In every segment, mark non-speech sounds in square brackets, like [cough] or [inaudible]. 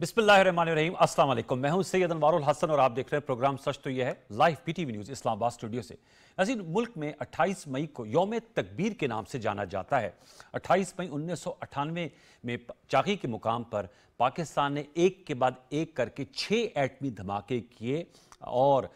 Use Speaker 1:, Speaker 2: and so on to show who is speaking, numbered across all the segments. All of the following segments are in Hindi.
Speaker 1: बिस्मिल्लाम असलम मैं हूं सैयद अनवारुल हसन और आप देख रहे हैं प्रोग्राम सच तो यह है live P T V news Islamabad studio से नजीर मुल्क में 28 मई को योम तकबीर के नाम से जाना जाता है 28 मई उन्नीस में चाकी के मुकाम पर पाकिस्तान ने एक के बाद एक करके छः एटमी धमाके किए और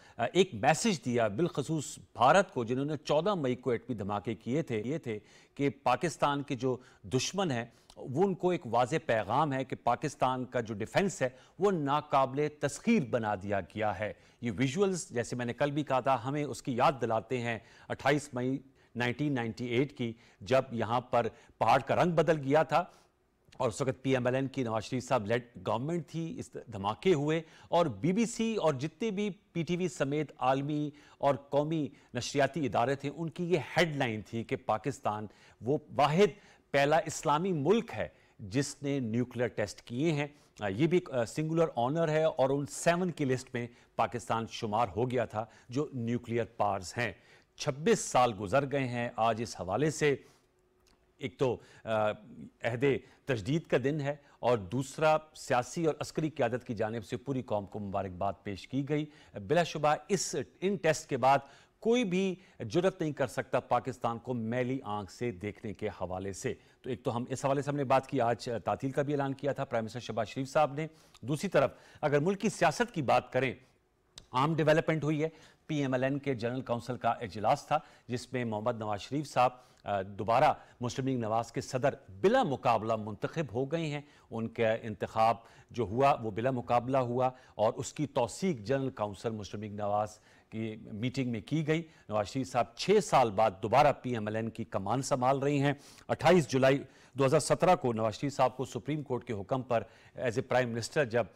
Speaker 1: एक मैसेज दिया बिलखसूस भारत को जिन्होंने 14 मई को एटमी धमाके किए थे ये थे कि पाकिस्तान के जो दुश्मन हैं वो उनको एक वाज पैगाम है कि पाकिस्तान का जो डिफेंस है वो नाकबले तस्खीर बना दिया गया है ये विजुअल्स जैसे मैंने कल भी कहा था हमें उसकी याद दिलाते हैं 28 मई 1998 की जब यहाँ पर पहाड़ का रंग बदल गया था और उस वक्त पीएमएलएन की नवाज शरीफ साहब लेड गवर्नमेंट थी इस धमाके हुए और बीबीसी और जितने भी पीटीवी समेत आलमी और कौमी नशरियाती इदारे थे उनकी ये हेडलाइन थी कि पाकिस्तान वो वाद पहला इस्लामी मुल्क है जिसने न्यूक्लियर टेस्ट किए हैं ये भी एक सिंगुलर ऑनर है और उन सेवन की लिस्ट में पाकिस्तान शुमार हो गया था जो न्यूक्लियर पार्स हैं 26 साल गुजर गए हैं आज इस हवाले से एक तो अहद तजदीद का दिन है और दूसरा सियासी और अस्करी क्यादत की जानब से पूरी कौम को मुबारकबाद पेश की गई बिलाशुबा इस इन टेस्ट के बाद कोई भी जुरत नहीं कर सकता पाकिस्तान को मैली आंख से देखने के हवाले से तो एक तो हम इस हवाले से हमने बात की आज तातील का भी ऐलान किया था प्राइम मिनिस्टर शहबाज शरीफ साहब ने दूसरी तरफ अगर मुल्क की सियासत की बात करें आम डेवलपमेंट हुई है पीएमएलएन के जनरल काउंसिल का इजलास था जिसमें मोहम्मद नवाज शरीफ साहब दोबारा मुस्लिम लीग नवाज के सदर बिला मुकाबला मुंतखब हो गए हैं उनका इंतखब जो हुआ वो बिला मुकाबला हुआ और उसकी तोसीक जनरल काउंसिल मुस्लिम लीग नवाज की मीटिंग में की गई नवाज शरीफ साहब छः साल बाद दोबारा पीएमएलएन की कमान संभाल रही हैं 28 जुलाई 2017 को नवाज शरीफ साहब को सुप्रीम कोर्ट के हुक्म पर एज ए प्राइम मिनिस्टर जब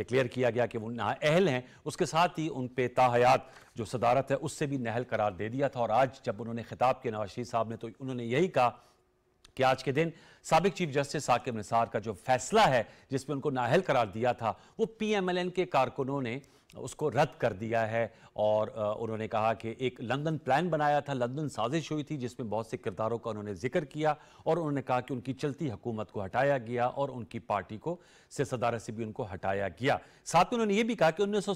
Speaker 1: डिक्लेयर किया गया कि वो नाअहल हैं उसके साथ ही उन पे ताहयात जो सदारत है उससे भी नहल करार दे दिया था और आज जब उन्होंने खिताब किया नवाज शरीफ साहब ने तो उन्होंने यही कहा कि आज के दिन सबक चीफ जस्टिस साकिब निसार का जो फैसला है जिसमें उनको नाहल करार दिया था वो पीएमएलएन के कारकुनों ने उसको रद्द कर दिया है और उन्होंने कहा कि एक लंदन प्लान बनाया था लंदन साजिश हुई थी जिसमें बहुत से किरदारों का उन्होंने जिक्र किया और उन्होंने कहा कि उनकी चलती हुकूमत को हटाया गया और उनकी पार्टी को से सदारत से भी उनको हटाया गया साथ ही उन्होंने ये भी कहा कि उन्नीस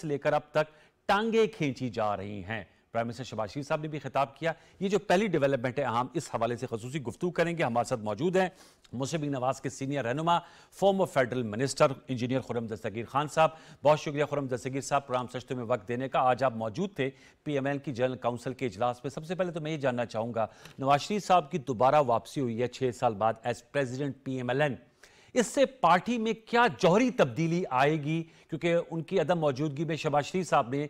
Speaker 1: से लेकर अब तक टांगे खींची जा रही हैं प्राइम मिनिस्टर शबाज शरीफ साहब ने भी खिताब किया ये जो पहली डेवलपमेंट है हम इस हवाले से खसूस गुफ्तू करेंगे हमारे साथ मौजूद हैं मुशब नवाज के सीनियर रहनुमा former federal minister engineer Khurram Dastgir Khan sahab बहुत शुक्रिया खुरम दस्तगीर साहब प्रोग्राम सश्तों में वक्त देने का आज आप मौजूद थे पी एम एल की जनरल काउंसिल के इजलास में सबसे पहले तो मैं ये जानना चाहूँगा नवाज शरीफ साहब की दोबारा वापसी हुई है छः साल बाद as president P M L N इससे पार्टी में क्या जौहरी तब्दीली आएगी क्योंकि उनकी अदम मौजूदगी में शबाज शरीफ साहब ने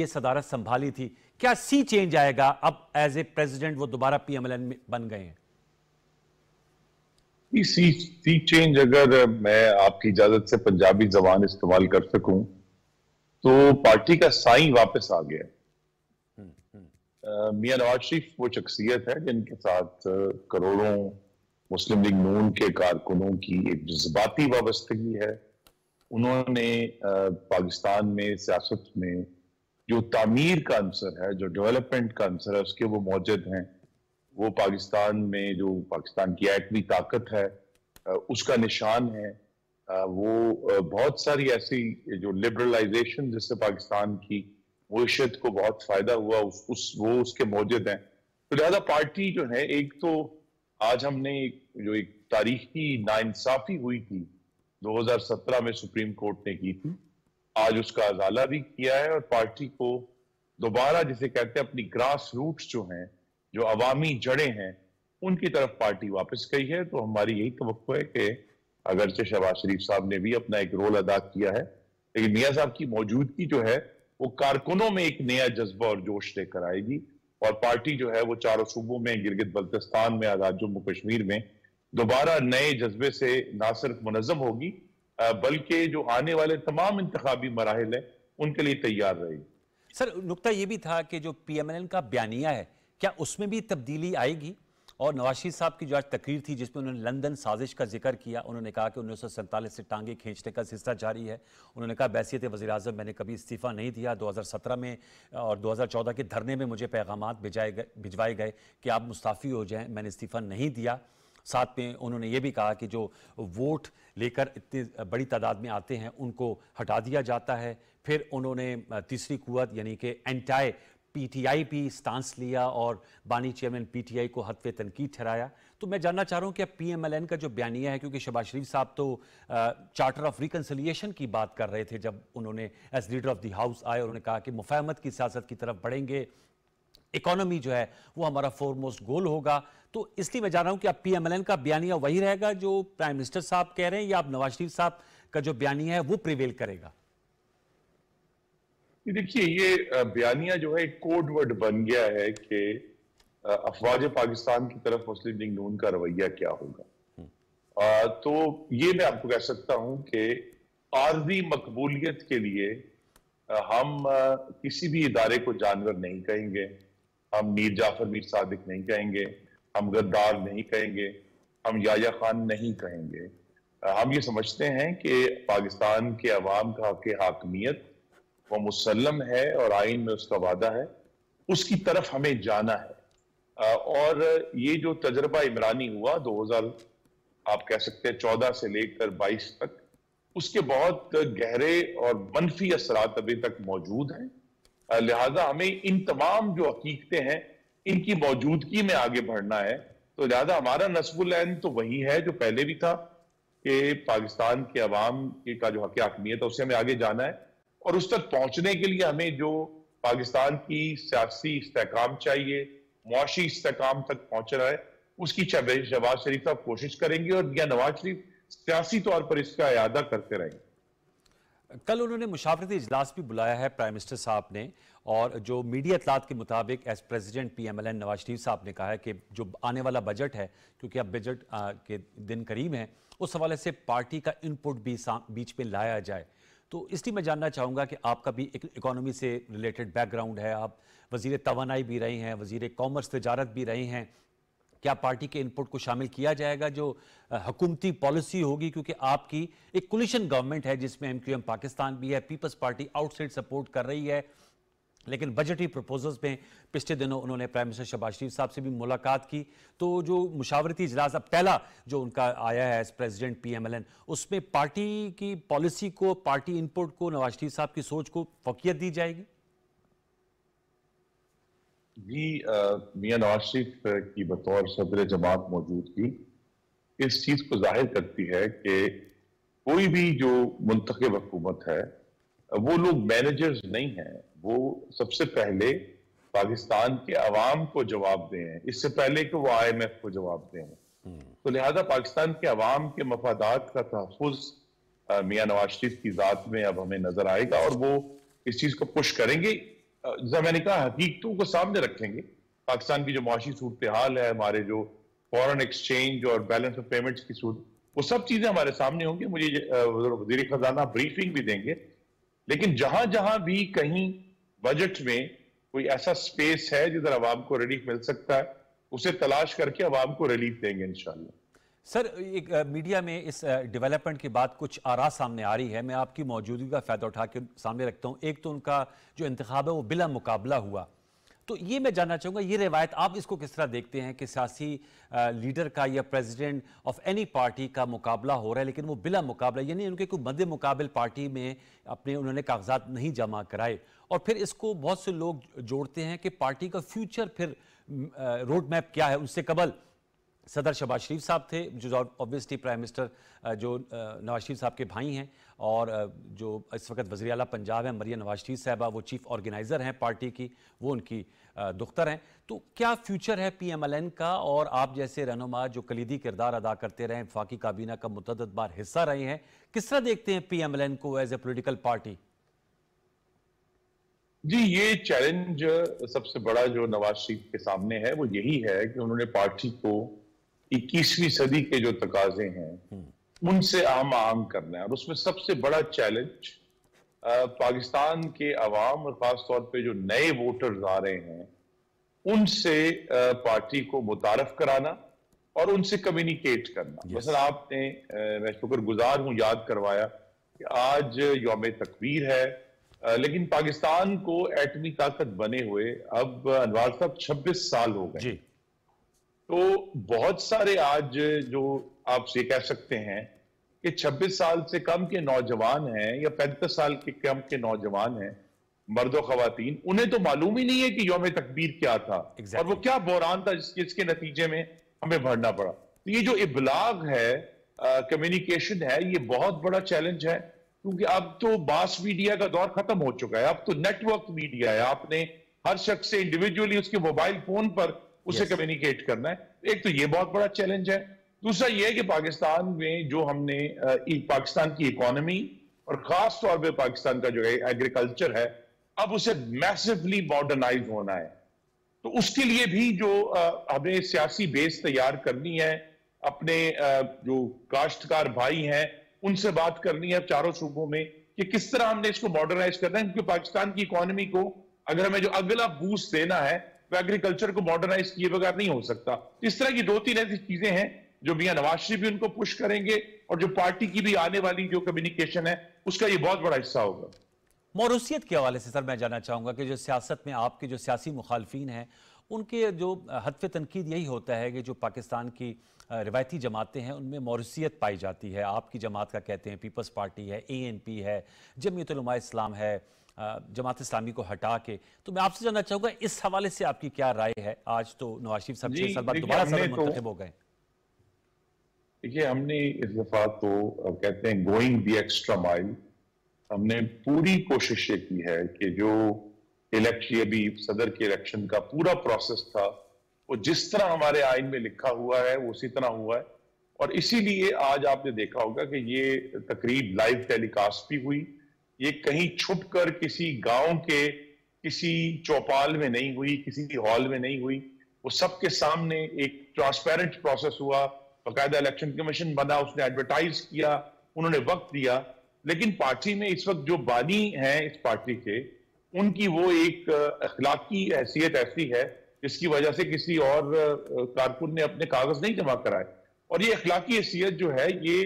Speaker 1: यह सदारत संभाली थी क्या सी चेंज आएगा अब एज ए प्रेसिडेंट वो दोबारा पी एम एल एन बन गए
Speaker 2: हैं सी सी चेंज अगर मैं आपकी इजाजत से पंजाबी जबान इस्तेमाल कर सकूं तो पार्टी का साई वापस आ गया हम्म, हम्म। मियां नवाज शरीफ वो शख्सियत है जिनके साथ करोड़ों मुस्लिम लीग नून के कारकुनों की एक जज्बाती वाबस्तगी है उन्होंने पाकिस्तान में सियासत में जो तामीर का अंसर है जो डेवलपमेंट का अंसर है उसके वो मौजूद हैं वो पाकिस्तान में जो पाकिस्तान की एटमी ताकत है उसका निशान है वो बहुत सारी ऐसी जो लिबरलाइजेशन जिससे पाकिस्तान की मीशत को बहुत फायदा हुआ उस, उस वो उसके मौजूद हैं तो लिहाजा पार्टी जो है एक तो आज हमने जो एक तारीखी नाइंसाफी हुई थी 2017 में सुप्रीम कोर्ट ने की थी आज उसका अजाला भी किया है और पार्टी को दोबारा जिसे कहते हैं अपनी ग्रास रूट्स जो हैं जो अवामी जड़ें हैं उनकी तरफ पार्टी वापस गई है तो हमारी यही तो है कि अगरचे शहबाज शरीफ साहब ने भी अपना एक रोल अदा किया है लेकिन मियाँ साहब की मौजूदगी जो है वो कारकुनों में एक नया जज्बा और जोश लेकर आएगी और पार्टी जो है वो चारों सूबों में गिरगित बल्तिस्तान में आजाद जम्मू कश्मीर में दोबारा नए जज्बे से ना सिर्फ मुनजम होगी बल्कि जो आने वाले तमाम इंतबी मराहल हैं उनके लिए तैयार रहेगी
Speaker 1: सर नुकता ये भी था कि जो पी एम एन का बयानिया है क्या उसमें भी तब्दीली आएगी और नवाशी साहब की जो आज तकरीर थी जिसमें उन्होंने लंदन साजिश का जिक्र किया उन्होंने कहा कि उन्नीस से टांगे खींचने का सिलसिला जारी है उन्होंने कहा बैसीत वजी अजम मैंने कभी इस्तीफ़ा नहीं दिया दो हज़ार सत्रह में और दो हज़ार चौदह के धरने में मुझे पैगाम भिजाए गए भिजवाए गए कि आप मुस्ताफ़ी हो जाएँ मैंने इस्तीफ़ा नहीं दिया साथ में उन्होंने ये भी कहा कि जो वोट लेकर इतनी बड़ी तादाद में आते हैं उनको हटा दिया जाता है फिर उन्होंने तीसरी कुत यानी कि एंटाई पीटीआई भी स्टांस लिया और बानी चेयरमैन पीटीआई को हतवे तनकीद ठहराया तो मैं जानना चाह रहा हूँ कि पीएमएलएन का जो बयानिया है क्योंकि शबाज शरीफ साहब तो चार्टर ऑफ रिकनसलिएशन की बात कर रहे थे जब उन्होंने as leader of the house आए उन्होंने कहा कि मुफाहमत की सियासत की तरफ बढ़ेंगे इकोनॉमी जो है वो हमारा फोरमोस्ट गोल होगा तो इसलिए मैं जान रहा हूँ कि अब पीएमएलएन का बयानिया वही रहेगा जो प्राइम मिनिस्टर साहब कह रहे हैं या अब नवाज शरीफ साहब का जो बयानिया है वो प्रिवेल करेगा
Speaker 2: ये देखिए ये बयानिया जो है एक कोड वर्ड बन गया है कि अफवाज पाकिस्तान की तरफ मुस्लिम लीग नून का रवैया क्या होगा आ, तो ये मैं आपको कह सकता हूं कि आर्जी मकबूलियत के लिए हम किसी भी इदारे को जानवर नहीं कहेंगे हम मीर जाफर मीर सादिक नहीं कहेंगे हम गद्दार नहीं कहेंगे हम याया खान नहीं कहेंगे हम ये समझते हैं कि पाकिस्तान के अवाम का हक हाकमियत वो मुसलम है और आइन में उसका वादा है उसकी तरफ हमें जाना है और ये जो तजर्बा इमरानी हुआ 2000 आप कह सकते हैं 14 से लेकर 22 तक उसके बहुत गहरे और मनफी असरात अभी तक मौजूद हैं लिहाजा हमें इन तमाम जो हकीकतें हैं इनकी मौजूदगी में आगे बढ़ना है तो लिहाजा हमारा नसबुलैन तो वही है जो पहले भी था कि पाकिस्तान के अवाम का जो हक अहमियत है उससे हमें आगे जाना है और उस तक पहुंचने के लिए हमें जो पाकिस्तान की सियासी इसकाम चाहिए मुआशी इसकाम तक पहुंचना है उसकी शहबाज शरीफ साहब कोशिश करेंगे और या नवाज शरीफ सियासी तौर पर इसका अदा करते रहेंगे कल उन्होंने
Speaker 1: मुशावरती इजलास भी बुलाया है प्राइम मिनिस्टर साहब ने और जो मीडिया इतलात के मुताबिक as president P M L N Nawaz Sharif sahab ने कहा है कि जो आने वाला बजट है क्योंकि अब बजट के दिन करीब हैं उस हवाले से पार्टी का इनपुट भी बीच में लाया जाए तो इसलिए मैं जानना चाहूँगा कि आपका भी एक इकोनॉमी से रिलेटेड बैकग्राउंड है आप वजीर तोानाई भी रहे हैं वजीर कॉमर्स तजारत भी रहे हैं क्या पार्टी के इनपुट को शामिल किया जाएगा जो हकूमती पॉलिसी होगी क्योंकि आपकी एक कुलिशन गवर्नमेंट है जिसमें एम क्यू एम पाकिस्तान भी है पीपल्स पार्टी आउटसाइड सपोर्ट कर रही है लेकिन बजटी प्रपोजल्स में पिछले दिनों उन्होंने प्राइम मिनिस्टर शबाज शरीफ साहब से भी मुलाकात की तो जो मुशावरती इजलास अब पहला जो उनका आया है एज प्रेसिडेंट पीएमएलएन उसमें पार्टी की पॉलिसी को पार्टी इनपुट को नवाज शरीफ साहब की सोच को फोकियत दी जाएगी
Speaker 2: जी मियाँ नवाज शरीफ की बतौर सदर जमात मौजूद मौजूदगी इस चीज को जाहिर करती है कि कोई भी जो मुंतब हुकूमत है वो लोग मैनेजर्स नहीं हैं वो सबसे पहले पाकिस्तान के अवाम को जवाब दें इससे पहले कि वो आई एम एफ को जवाब दें हम्म। तो लिहाजा पाकिस्तान के अवाम के मफादात का तहफ़ मियाँ नवाज शरीफ की ज़ात में अब हमें नजर आएगा और वो इस चीज़ को पुश करेंगे जैसा मैंने कहा हकीकतों को सामने रखेंगे पाकिस्तान की जो माशी सूरत हाल है हमारे जो फॉरन एक्सचेंज और बैलेंस ऑफ पेमेंट्स की सूरत वो सब चीज़ें हमारे सामने होंगी मुझे वजीर खजाना ब्रीफिंग भी देंगे लेकिन जहां जहां भी कहीं बजट में कोई ऐसा स्पेस है जिधर आवाम को रिलीफ मिल सकता है उसे तलाश करके आवाम को रिलीफ देंगे इंशाल्लाह सर
Speaker 1: एक मीडिया में इस डेवलपमेंट के बाद कुछ आरा सामने आ रही है मैं आपकी मौजूदगी का फ़ायदा उठा के सामने रखता हूँ एक तो उनका जो इंतखब है वो बिला मुकाबला हुआ तो ये मैं जानना चाहूँगा ये रिवायत आप इसको किस तरह देखते हैं कि सियासी लीडर का या प्रेसिडेंट ऑफ एनी पार्टी का मुकाबला हो रहा है लेकिन वो बिला मुकाबला यानी उनके कोई मध्य मुकाबल पार्टी में अपने उन्होंने कागजात नहीं जमा कराए और फिर इसको बहुत से लोग जोड़ते हैं कि पार्टी का फ्यूचर फिर रोड मैप क्या है उससे कबल सदर शबाज शरीफ साहब थे uh, जो ऑब्वियसली प्राइम मिनिस्टर जो नवाज शरीफ साहब के भाई हैं और uh, जो इस वक्त वजी अला पंजाब हैं मरिया नवाज शरीफ साहबा वो चीफ ऑर्गेनाइज़र हैं पार्टी की वो उनकी uh, दुख्तर हैं तो क्या फ्यूचर है पी एम एल एन का और आप जैसे रहनुमा जो कलीदी किरदार अदा करते रहे फाकी काबीना का मतदद बार हिस्सा रहे हैं किस तरह देखते हैं पी एम एल एन को एज ए पोलिटिकल पार्टी
Speaker 2: जी ये चैलेंज सबसे बड़ा जो नवाज शरीफ के सामने है वो यही है कि उन्होंने पार्टी को इक्कीसवीं सदी के जो तकाजे हैं हम्म। उनसे आम आम करना है और उसमें सबसे बड़ा चैलेंज पाकिस्तान के अवाम और ख़ासतौर पर जो नए वोटर्स आ रहे हैं उनसे पार्टी को मुतारफ कराना और उनसे कम्युनिकेट करना yes. मसल आपने मैं शुक्र गुजार हूं याद करवाया कि आज योम तकबीर है लेकिन पाकिस्तान को एटमी ताकत बने हुए अब अनवार साहब 26 साल हो गए तो बहुत सारे आज जो आप ये कह सकते हैं कि 26 साल से कम के नौजवान हैं या पैंतीस साल के कम के नौजवान हैं मर्द खातन उन्हें तो मालूम ही नहीं है कि योम तकबीर क्या था exactly. और वो क्या बहरान था जिसके इसके नतीजे में हमें भरना पड़ा तो ये जो इबलाग है कम्युनिकेशन है ये बहुत बड़ा चैलेंज है क्योंकि अब तो बास मीडिया का दौर खत्म हो चुका है अब तो नेटवर्क मीडिया है आपने हर शख्स से इंडिविजुअली उसके मोबाइल फोन पर उसे yes. कम्युनिकेट करना है एक तो ये बहुत बड़ा चैलेंज है दूसरा ये है कि पाकिस्तान में जो हमने पाकिस्तान की इकोनॉमी और खास तौर पे पाकिस्तान का जो है एग्रीकल्चर है अब उसे मैसिवली मॉडर्नाइज होना है तो उसके लिए भी जो हमें सियासी बेस तैयार करनी है अपने जो काश्तकार भाई हैं उनसे बात करनी है चारों सूबों में कि किस तरह हमने इसको मॉडर्नाइज करना है क्योंकि पाकिस्तान की इकोनॉमी को अगर हमें जो अगला बूस्ट देना है वो तो एग्रीकल्चर को मॉडर्नाइज किए बगैर नहीं हो सकता इस तरह की दो तीन ऐसी चीजें हैं जो मियाँ नवाज शरीफ भी उनको पुश करेंगे और जो पार्टी की भी आने वाली जो कम्युनिकेशन है उसका यह बहुत बड़ा हिस्सा होगा
Speaker 1: मौरूसीत के हवाले से सर मैं जानना चाहूँगा कि जो सियासत में आपके जो सियासी मुखालफन हैं उनके जो हदफ तनकीद यही होता है कि जो पाकिस्तान की रिवायती जमातें हैं उनमें मौरूसीत पाई जाती है आपकी जमात का कहते हैं पीपल्स पार्टी है ए एन पी है जमयतलमा इस्लाम है जमात इस्लामी को हटा के तो मैं आपसे जानना चाहूंगा इस हवाले से आपकी क्या राय है आज तो नवाज शरीफ साहब छह साल बाद दोबारा सदर तो- मुंतब हो गए
Speaker 2: देखिए हमने इस दफा तो कहते हैं गोइंग दी एक्स्ट्रा माइल हमने पूरी कोशिश ये की है कि जो इलेक्शन अभी सदर के इलेक्शन का पूरा प्रोसेस था वो जिस तरह हमारे आइन में लिखा हुआ है वो उसी तरह हुआ है और इसीलिए आज आपने देखा होगा कि ये तकरीब लाइव टेलीकास्ट भी हुई ये कहीं छुपकर किसी गांव के किसी चौपाल में नहीं हुई किसी हॉल में नहीं हुई वो सबके सामने एक ट्रांसपेरेंट प्रोसेस हुआ बाकायदा इलेक्शन कमीशन बना उसने एडवर्टाइज किया उन्होंने वक्त दिया लेकिन पार्टी में इस वक्त जो बानी है इस पार्टी के उनकी वो एक अखलाकी हैसियत ऐसी है जिसकी वजह से किसी और कारकुन ने अपने कागज नहीं जमा कराए और ये अखलाकी हैसियत जो है ये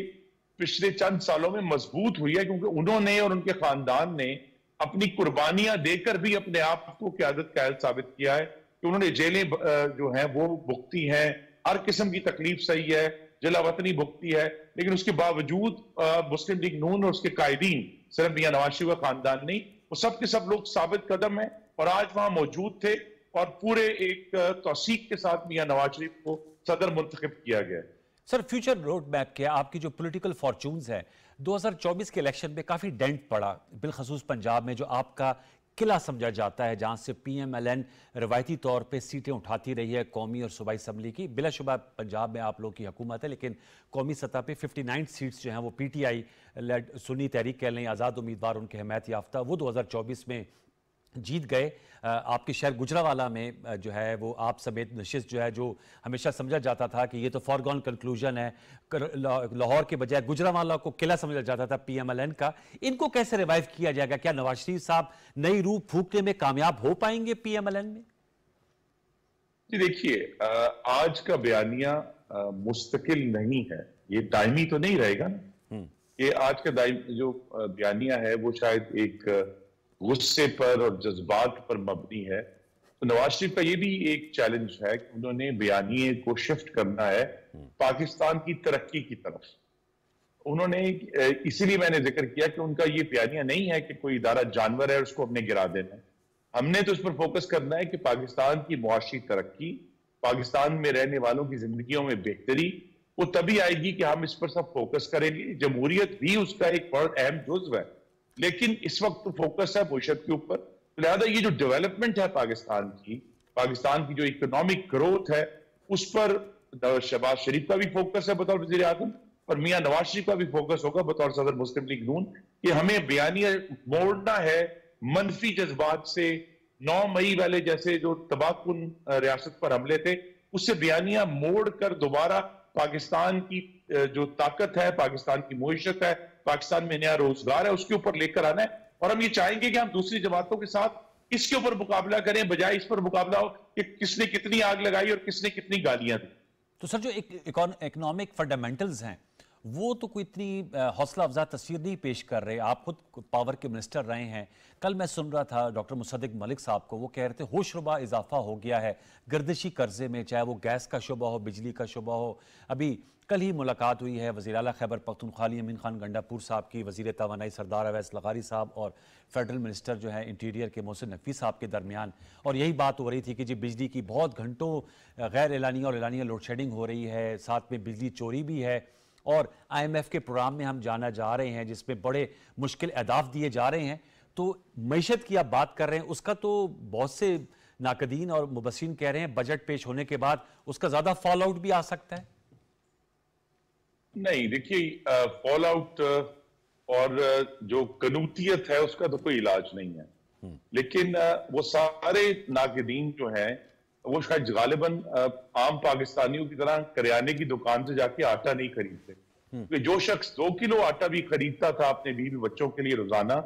Speaker 2: पिछले चंद सालों में मजबूत हुई है क्योंकि उन्होंने और उनके खानदान ने अपनी कुर्बानियां देकर भी अपने आप को क्यादत कायल साबित किया है कि उन्होंने जेलें जो हैं वो भुगती हैं हर किस्म की तकलीफ सही है जिला वतनी भुगती है लेकिन उसके बावजूद मुस्लिम लीग नून और उसके कायदीन सिर्फ मियाँ नवाज का खानदान नहीं वो सब के सब लोग साबित कदम है और आज वहां मौजूद थे और पूरे एक तोसीक के साथ मियाँ नवाज शरीफ को सदर मुंतखब किया गया सर फ्यूचर रोड
Speaker 1: मैप के आपकी जो पॉलिटिकल फॉर्चून्स हैं 2024 के इलेक्शन में काफ़ी डेंट पड़ा बिलखसूस पंजाब में जो आपका किला समझा जाता है जहां से पीएमएलएन रवायती तौर पे सीटें उठाती रही है कौमी और सूबाई असम्बली की बिलाशुबा पंजाब में आप लोग की हुकूमत है लेकिन कौमी सतह पे 59 सीट्स जो हैं वो पीटीआई लेड सुनी तहरीक कह लें आज़ाद उम्मीदवार उनके हमायत याफ्ता वो चौबीस में जीत गए आपके शहर गुजरावाला में जो है वो आप समेत नशिस्त जो है जो हमेशा समझा जाता था कि ये तो फॉरगॉन कंक्लूजन है लाहौर के बजाय गुजरावाला को किला समझा जाता था पीएमएलएन का इनको कैसे रिवाइव किया जाएगा क्या नवाज शरीफ साहब नई रूप फूकने में कामयाब हो पाएंगे पीएमएलएन में
Speaker 2: जी देखिए आज का बयानिया मुस्तकिल नहीं है ये दायमी तो नहीं रहेगा ना हम्म। ये आज का जो बयानिया है वो शायद एक गुस्से पर और जज्बात पर मबनी है तो नवाज शरीफ का ये भी एक चैलेंज है कि उन्होंने बयानिए को शिफ्ट करना है पाकिस्तान की तरक्की की तरफ उन्होंने इसीलिए मैंने जिक्र किया कि उनका ये बयानिया नहीं है कि कोई इदारा जानवर है उसको हमने गिरा देना है हमने तो इस पर फोकस करना है कि पाकिस्तान की मुआशी तरक्की पाकिस्तान में रहने वालों की जिंदगी में बेहतरी वो तभी आएगी कि हम इस पर सब फोकस करेंगे जमहूरियत भी उसका एक बहुत अहम जुज्व है लेकिन इस वक्त फोकस तो है मुशत के ऊपर लिहाजा ये जो डेवलपमेंट है पाकिस्तान की पाकिस्तान की जो इकोनॉमिक ग्रोथ है उस पर शहबाज शरीफ का भी फोकस है बतौर वजी अजम और मियाँ नवाज शरीफ का भी फोकस होगा बतौर सदर मुस्लिम लीग नून कि हमें बयानिया मोड़ना है मनफी जज्बात से नौ मई वाले जैसे जो तबाहकुन रियासत पर हमले थे उससे बयानिया मोड़ कर दोबारा पाकिस्तान की जो ताकत है पाकिस्तान की मीशत है पाकिस्तान में नया रोजगार है उसके ऊपर लेकर आना है और हम ये चाहेंगे कि हम दूसरी जमातों के साथ इसके ऊपर मुकाबला करें बजाय इस पर मुकाबला हो कि किसने कितनी आग लगाई और किसने कितनी गालियां दी
Speaker 1: तो सर जो इकोनॉमिक फंडामेंटल्स हैं वो तो कोई इतनी हौसला अफजा तस्वीर नहीं पेश कर रहे आप खुद पावर के मिनिस्टर रहे हैं कल मैं सुन रहा था डॉक्टर मुसदक मलिक साहब को वो कह रहे थे होशरुबा इजाफा हो गया है गर्दिशी कर्जे में चाहे वो गैस का शुबा हो बिजली का शुबा हो अभी कल ही मुलाकात हुई है वजी अल खैबर पख्तनख्वाली अमीन खान गंडापुर साहब की वजीर तोानाई सरदार अवैस लगारी साहब और फेडरल मिनिस्टर जो है इंटीरियर के मोहसिन नकवी साहब के दरमियान और यही बात हो रही थी कि जी बिजली की बहुत घंटों गैर एलानिया और एलानिया लोड शेडिंग हो रही है साथ में बिजली चोरी भी है और आईएमएफ के प्रोग्राम में हम जाना जा रहे हैं जिसमें बड़े मुश्किल अहदाफ दिए जा रहे हैं तो मीशत की आप बात कर रहे हैं उसका तो बहुत से नाकदीन और मुबसिन कह रहे हैं बजट पेश होने के बाद उसका ज़्यादा फॉल आउट भी आ सकता है
Speaker 2: नहीं देखिए फॉल आउट और जो कनूतियत है उसका तो कोई इलाज नहीं है हम्म। लेकिन वो सारे नाकदीन जो हैं वो शायद गालिबन आम पाकिस्तानियों की तरह करियाने की दुकान से जाके आटा नहीं खरीदते क्योंकि हम्म। जो शख्स दो किलो आटा भी खरीदता था अपने बीवी बच्चों के लिए रोजाना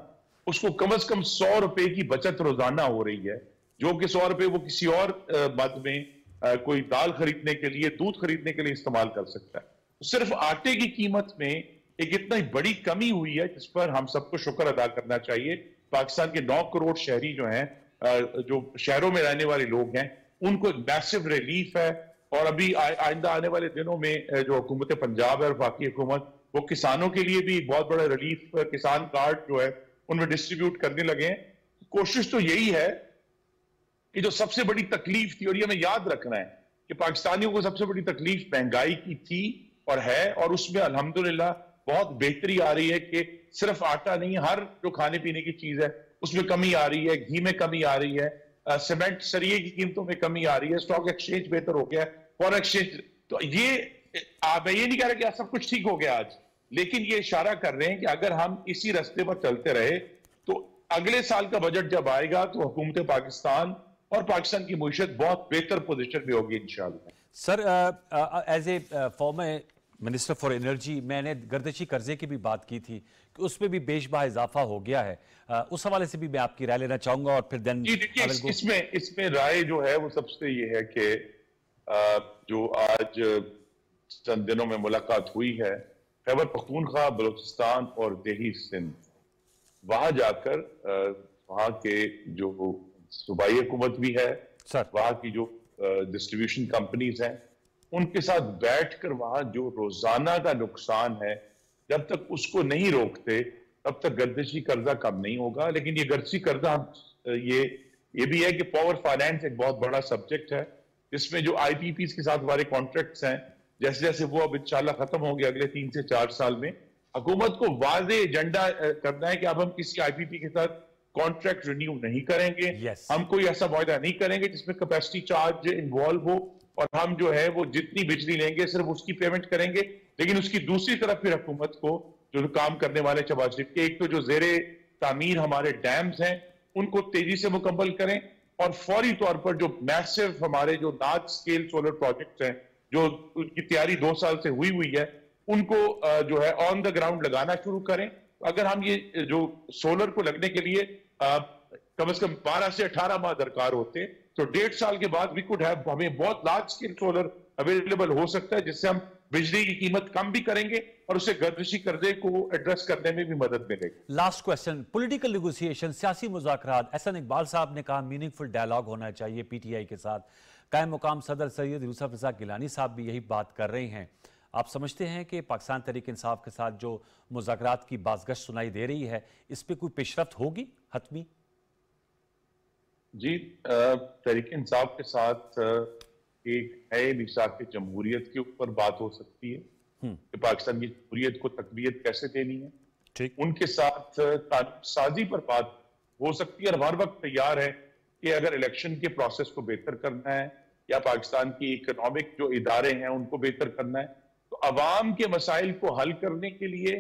Speaker 2: उसको कम अज कम सौ रुपए की बचत रोजाना हो रही है जो कि सौ रुपए वो किसी और मद में कोई दाल खरीदने के लिए दूध खरीदने के लिए इस्तेमाल कर सकता है तो सिर्फ आटे की कीमत में एक इतना बड़ी कमी हुई है जिस पर हम सबको शुक्र अदा करना चाहिए पाकिस्तान के नौ करोड़ शहरी जो हैं जो शहरों में रहने वाले लोग हैं उनको एक मैसिव रिलीफ है और अभी आइंदा आने वाले दिनों में जो हुकूमत पंजाब है और बाकी हुकूमत वो किसानों के लिए भी बहुत बड़ा रिलीफ किसान कार्ड जो है उनमें डिस्ट्रीब्यूट करने लगे हैं कोशिश तो यही है कि जो सबसे बड़ी तकलीफ थी और ये हमें याद रखना है कि पाकिस्तानियों को सबसे बड़ी तकलीफ महंगाई की थी और है और उसमें अल्हम्दुलिल्लाह बहुत बेहतरी आ रही है कि सिर्फ आटा नहीं हर जो खाने पीने की चीज है उसमें कमी आ रही है घी में कमी आ रही है सीमेंट सरिये की कीमतों में कमी आ रही है स्टॉक एक्सचेंज बेहतर हो गया है फॉरन एक्सचेंज तो ये आप ये नहीं कह रहे कि सब कुछ ठीक हो गया आज लेकिन ये इशारा कर रहे हैं कि अगर हम इसी रास्ते पर चलते रहे तो अगले साल का बजट जब आएगा तो हुकूमत पाकिस्तान और पाकिस्तान की मीशत बहुत बेहतर पोजिशन में होगी इंशाल्लाह
Speaker 1: sir as a former minister for energy मैंने गर्दशी कर्जे की भी बात की थी उस पर भी बेशबा इजाफा हो गया है आ, उस हवाले से भी मैं आपकी राय लेना चाहूंगा और फिर देन इस,
Speaker 2: go... इसमें इसमें राय जो है वो सबसे ये है कि जो आज चंद दिनों में मुलाकात हुई है खैबर पख्तूनखा बलोचिस्तान और देही सिंध वहां जाकर वहां के जो सूबाई हुकूमत भी है वहां की जो डिस्ट्रीब्यूशन कंपनीज हैं उनके साथ बैठकर वहां जो रोजाना का नुकसान है जब तक उसको नहीं रोकते तब तक गर्दशी कर्जा कम नहीं होगा लेकिन ये गर्दशी कर्जा ये ये भी है कि पावर फाइनेंस एक बहुत बड़ा सब्जेक्ट है जिसमें जो आई के साथ हमारे कॉन्ट्रैक्ट हैं जैसे जैसे वो अब इंशाला खत्म होंगे अगले तीन से चार साल में हुकूमत को वाज एजेंडा करना है कि अब हम किसी आईपीपी के साथ कॉन्ट्रैक्ट रिन्यू नहीं करेंगे yes. हम कोई ऐसा वायदा नहीं करेंगे जिसमें कैपेसिटी चार्ज इन्वॉल्व हो और हम जो है वो जितनी बिजली लेंगे सिर्फ उसकी पेमेंट करेंगे लेकिन उसकी दूसरी तरफ फिर हुकूमत को जो काम करने वाले शबाज के एक तो जो जेर तामीर हमारे डैम्स हैं उनको तेजी से मुकम्मल करें और फौरी तौर पर जो मैसिव हमारे जो लार्ज स्केल सोलर प्रोजेक्ट हैं जो उनकी तैयारी दो साल से हुई हुई है उनको जो है ऑन द ग्राउंड लगाना शुरू करें अगर हम ये जो सोलर को लगने के लिए कम अज कम बारह से अठारह माह दरकार होते हैं तो डेढ़ साल के बाद वी कुड हैव हमें बहुत लार्ज स्केल सोलर अवेलेबल हो सकता है जिससे हम बिजली की कीमत कम भी करेंगे और उसे गर्दिशी कर्जे को एड्रेस करने में भी मदद मिलेगी लास्ट क्वेश्चन पॉलिटिकल
Speaker 1: निगोसिएशन सियासी मुजाकर एहसन इकबाल साहब ने कहा मीनिंगफुल डायलॉग होना चाहिए पीटीआई के साथ कायम मुकाम सदर सैयद यूसफ रजा गिलानी साहब भी यही बात कर रहे हैं आप समझते हैं कि पाकिस्तान तरीक इंसाफ के साथ जो मुजाकर की बाजगश सुनाई दे रही है इस पर कोई पेशरफ होगी हतमी
Speaker 2: जी तहरीक इंसाफ के साथ एक नए निशा के जमहूरियत के ऊपर बात हो सकती है हम्म। कि पाकिस्तान की जमहूरियत को तकबीयत कैसे देनी है ठीक उनके साथ साजी पर बात हो सकती है और हर वक्त तैयार है कि अगर इलेक्शन के प्रोसेस को बेहतर करना है या पाकिस्तान की इकोनॉमिक जो इदारे हैं उनको बेहतर करना है तो अवाम के मसाइल को हल करने के लिए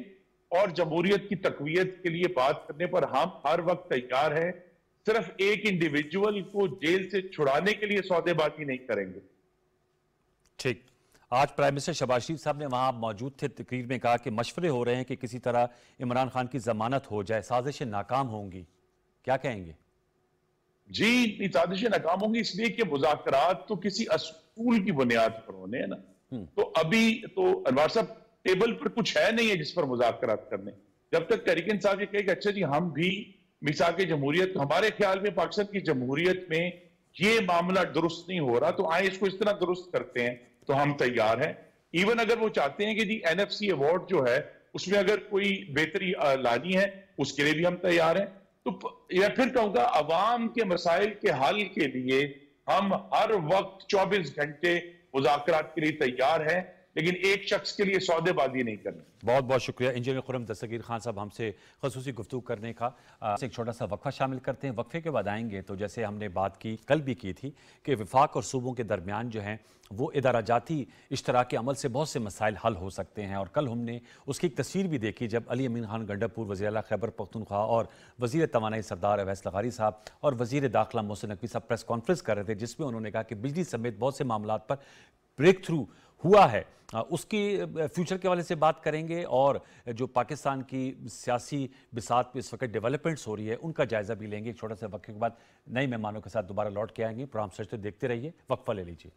Speaker 2: और जमहूरियत की तकवीत के लिए बात करने पर हम हर वक्त तैयार हैं सिर्फ एक इंडिविजुअल को जेल से छुड़ाने के लिए सौदेबाजी नहीं करेंगे
Speaker 1: ठीक आज प्राइम मिनिस्टर शबाज शरीफ साहब ने वहां मौजूद थे तकरीर में कहा कि मशवरे हो रहे हैं कि किसी तरह इमरान खान की जमानत हो जाए साजिशें नाकाम होंगी
Speaker 2: क्या कहेंगे जी साजिशें नाकाम होंगी इसलिए कि मुजाकरात तो किसी असूल की बुनियाद पर होने हैं ना हम्म। तो अभी तो अनवर साहब टेबल पर कुछ है नहीं है जिस पर मुजाकर करने जब तक तरीके इंसाफ ये कहेगा अच्छा जी हम भी मिसा के जमहूरियत हमारे ख्याल में पाकिस्तान की जमहूरियत में ये मामला दुरुस्त नहीं हो रहा तो आए इसको इस तरह दुरुस्त करते हैं तो हम तैयार हैं इवन अगर वो चाहते हैं कि G N F C award जो है उसमें अगर कोई बेहतरी लानी है उसके लिए भी हम तैयार हैं तो या फिर कहूंगा अवाम के मसाइल के हल के लिए हम हर वक्त 24 घंटे मुजाकर के लिए तैयार हैं लेकिन एक शख्स के लिए सौदेबाजी नहीं करनी
Speaker 1: बहुत बहुत शुक्रिया इंजीनियर खुरम दस्तगीर खान साहब हमसे खसूस गुफ्तु करने का एक छोटा सा वक्फा शामिल करते हैं वक्फे के बाद आएंगे तो जैसे हमने बात की कल भी की थी कि विफाक और सूबों के दरमियान जो हैं वो इदारा जाती इश्तरा के अमल से बहुत से मसाइल हल हो सकते हैं और कल हमने उसकी एक तस्वीर भी देखी जब अली अमीन खान गंडापुर वजी अला खैबर पख्तनख्वा और वजी तोानाई सरदार अवैस लगारी साहब और वजीर दाखिला मोहसिन नकवी साहब प्रेस कॉन्फ्रेंस कर रहे थे जिसमें उन्होंने कहा कि बिजली समेत बहुत से मामला पर ब्रेक थ्रू हुआ है उसकी फ्यूचर के वाले से बात करेंगे और जो पाकिस्तान की सियासी बिसात पे इस वक्त डेवलपमेंट्स हो रही है उनका जायजा भी लेंगे एक छोटा सा वक्त के बाद नए मेहमानों के साथ दोबारा लौट के आएंगे प्रोग्राम सच देखते रहिए वक्फा ले लीजिए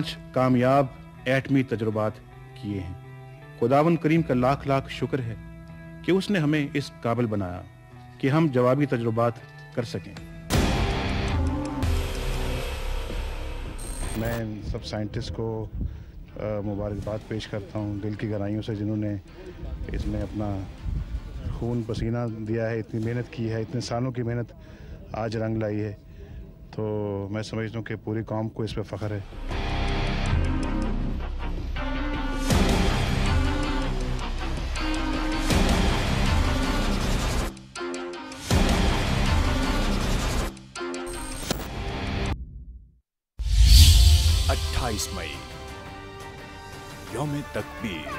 Speaker 3: पांच कामयाब एटमी तजुर्बात किए हैं खुदावन करीम का लाख लाख शुक्र है कि उसने हमें इस काबिल बनाया कि हम जवाबी तजुर्बात कर सकें मैं सब साइंटिस्ट को मुबारकबाद पेश करता हूँ दिल की गहराइयों से जिन्होंने इसमें अपना खून पसीना दिया है इतनी मेहनत की है इतने सालों की मेहनत आज रंग लाई है तो मैं समझता हूँ कि पूरी कौम को इस पर फ़ख्र है
Speaker 4: 28 मई योम तकबीर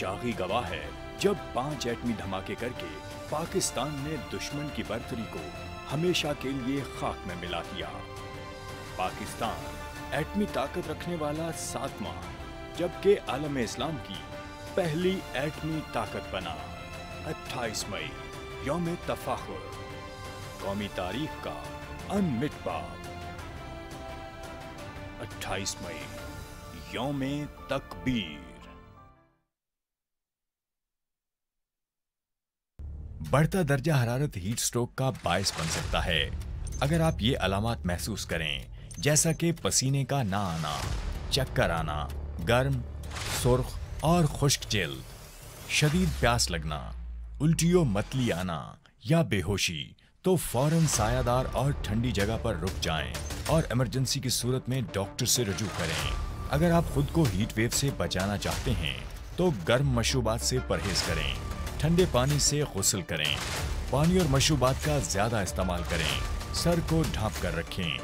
Speaker 4: चाही गवाह है जब पांच एटमी धमाके करके पाकिस्तान ने दुश्मन की बर्तरी को हमेशा के लिए खाक में मिला दिया पाकिस्तान एटमी ताकत रखने वाला सातवां जबकि आलम इस्लाम की पहली एटमी ताकत बना 28 मई योम तफाखुर कौमी तारीख का अनमिट बाप 28 मई योम तकबीर बढ़ता दर्जा हरारत हीट स्ट्रोक का बायस बन सकता है अगर आप ये अलामत महसूस करें जैसा कि पसीने का ना आना चक्कर आना गर्म सुर्ख और खुश्क जल्द शदीद प्यास लगना उल्टियों मतली आना या बेहोशी तो फौरन सायादार और ठंडी जगह पर रुक जाएं और इमरजेंसी की सूरत में डॉक्टर से रजू करें अगर आप खुद को हीट वेव से बचाना चाहते हैं तो गर्म मशरूबात से परहेज करें ठंडे पानी से गसल करें पानी और मशरूबात का ज्यादा इस्तेमाल करें सर को ढांप कर रखें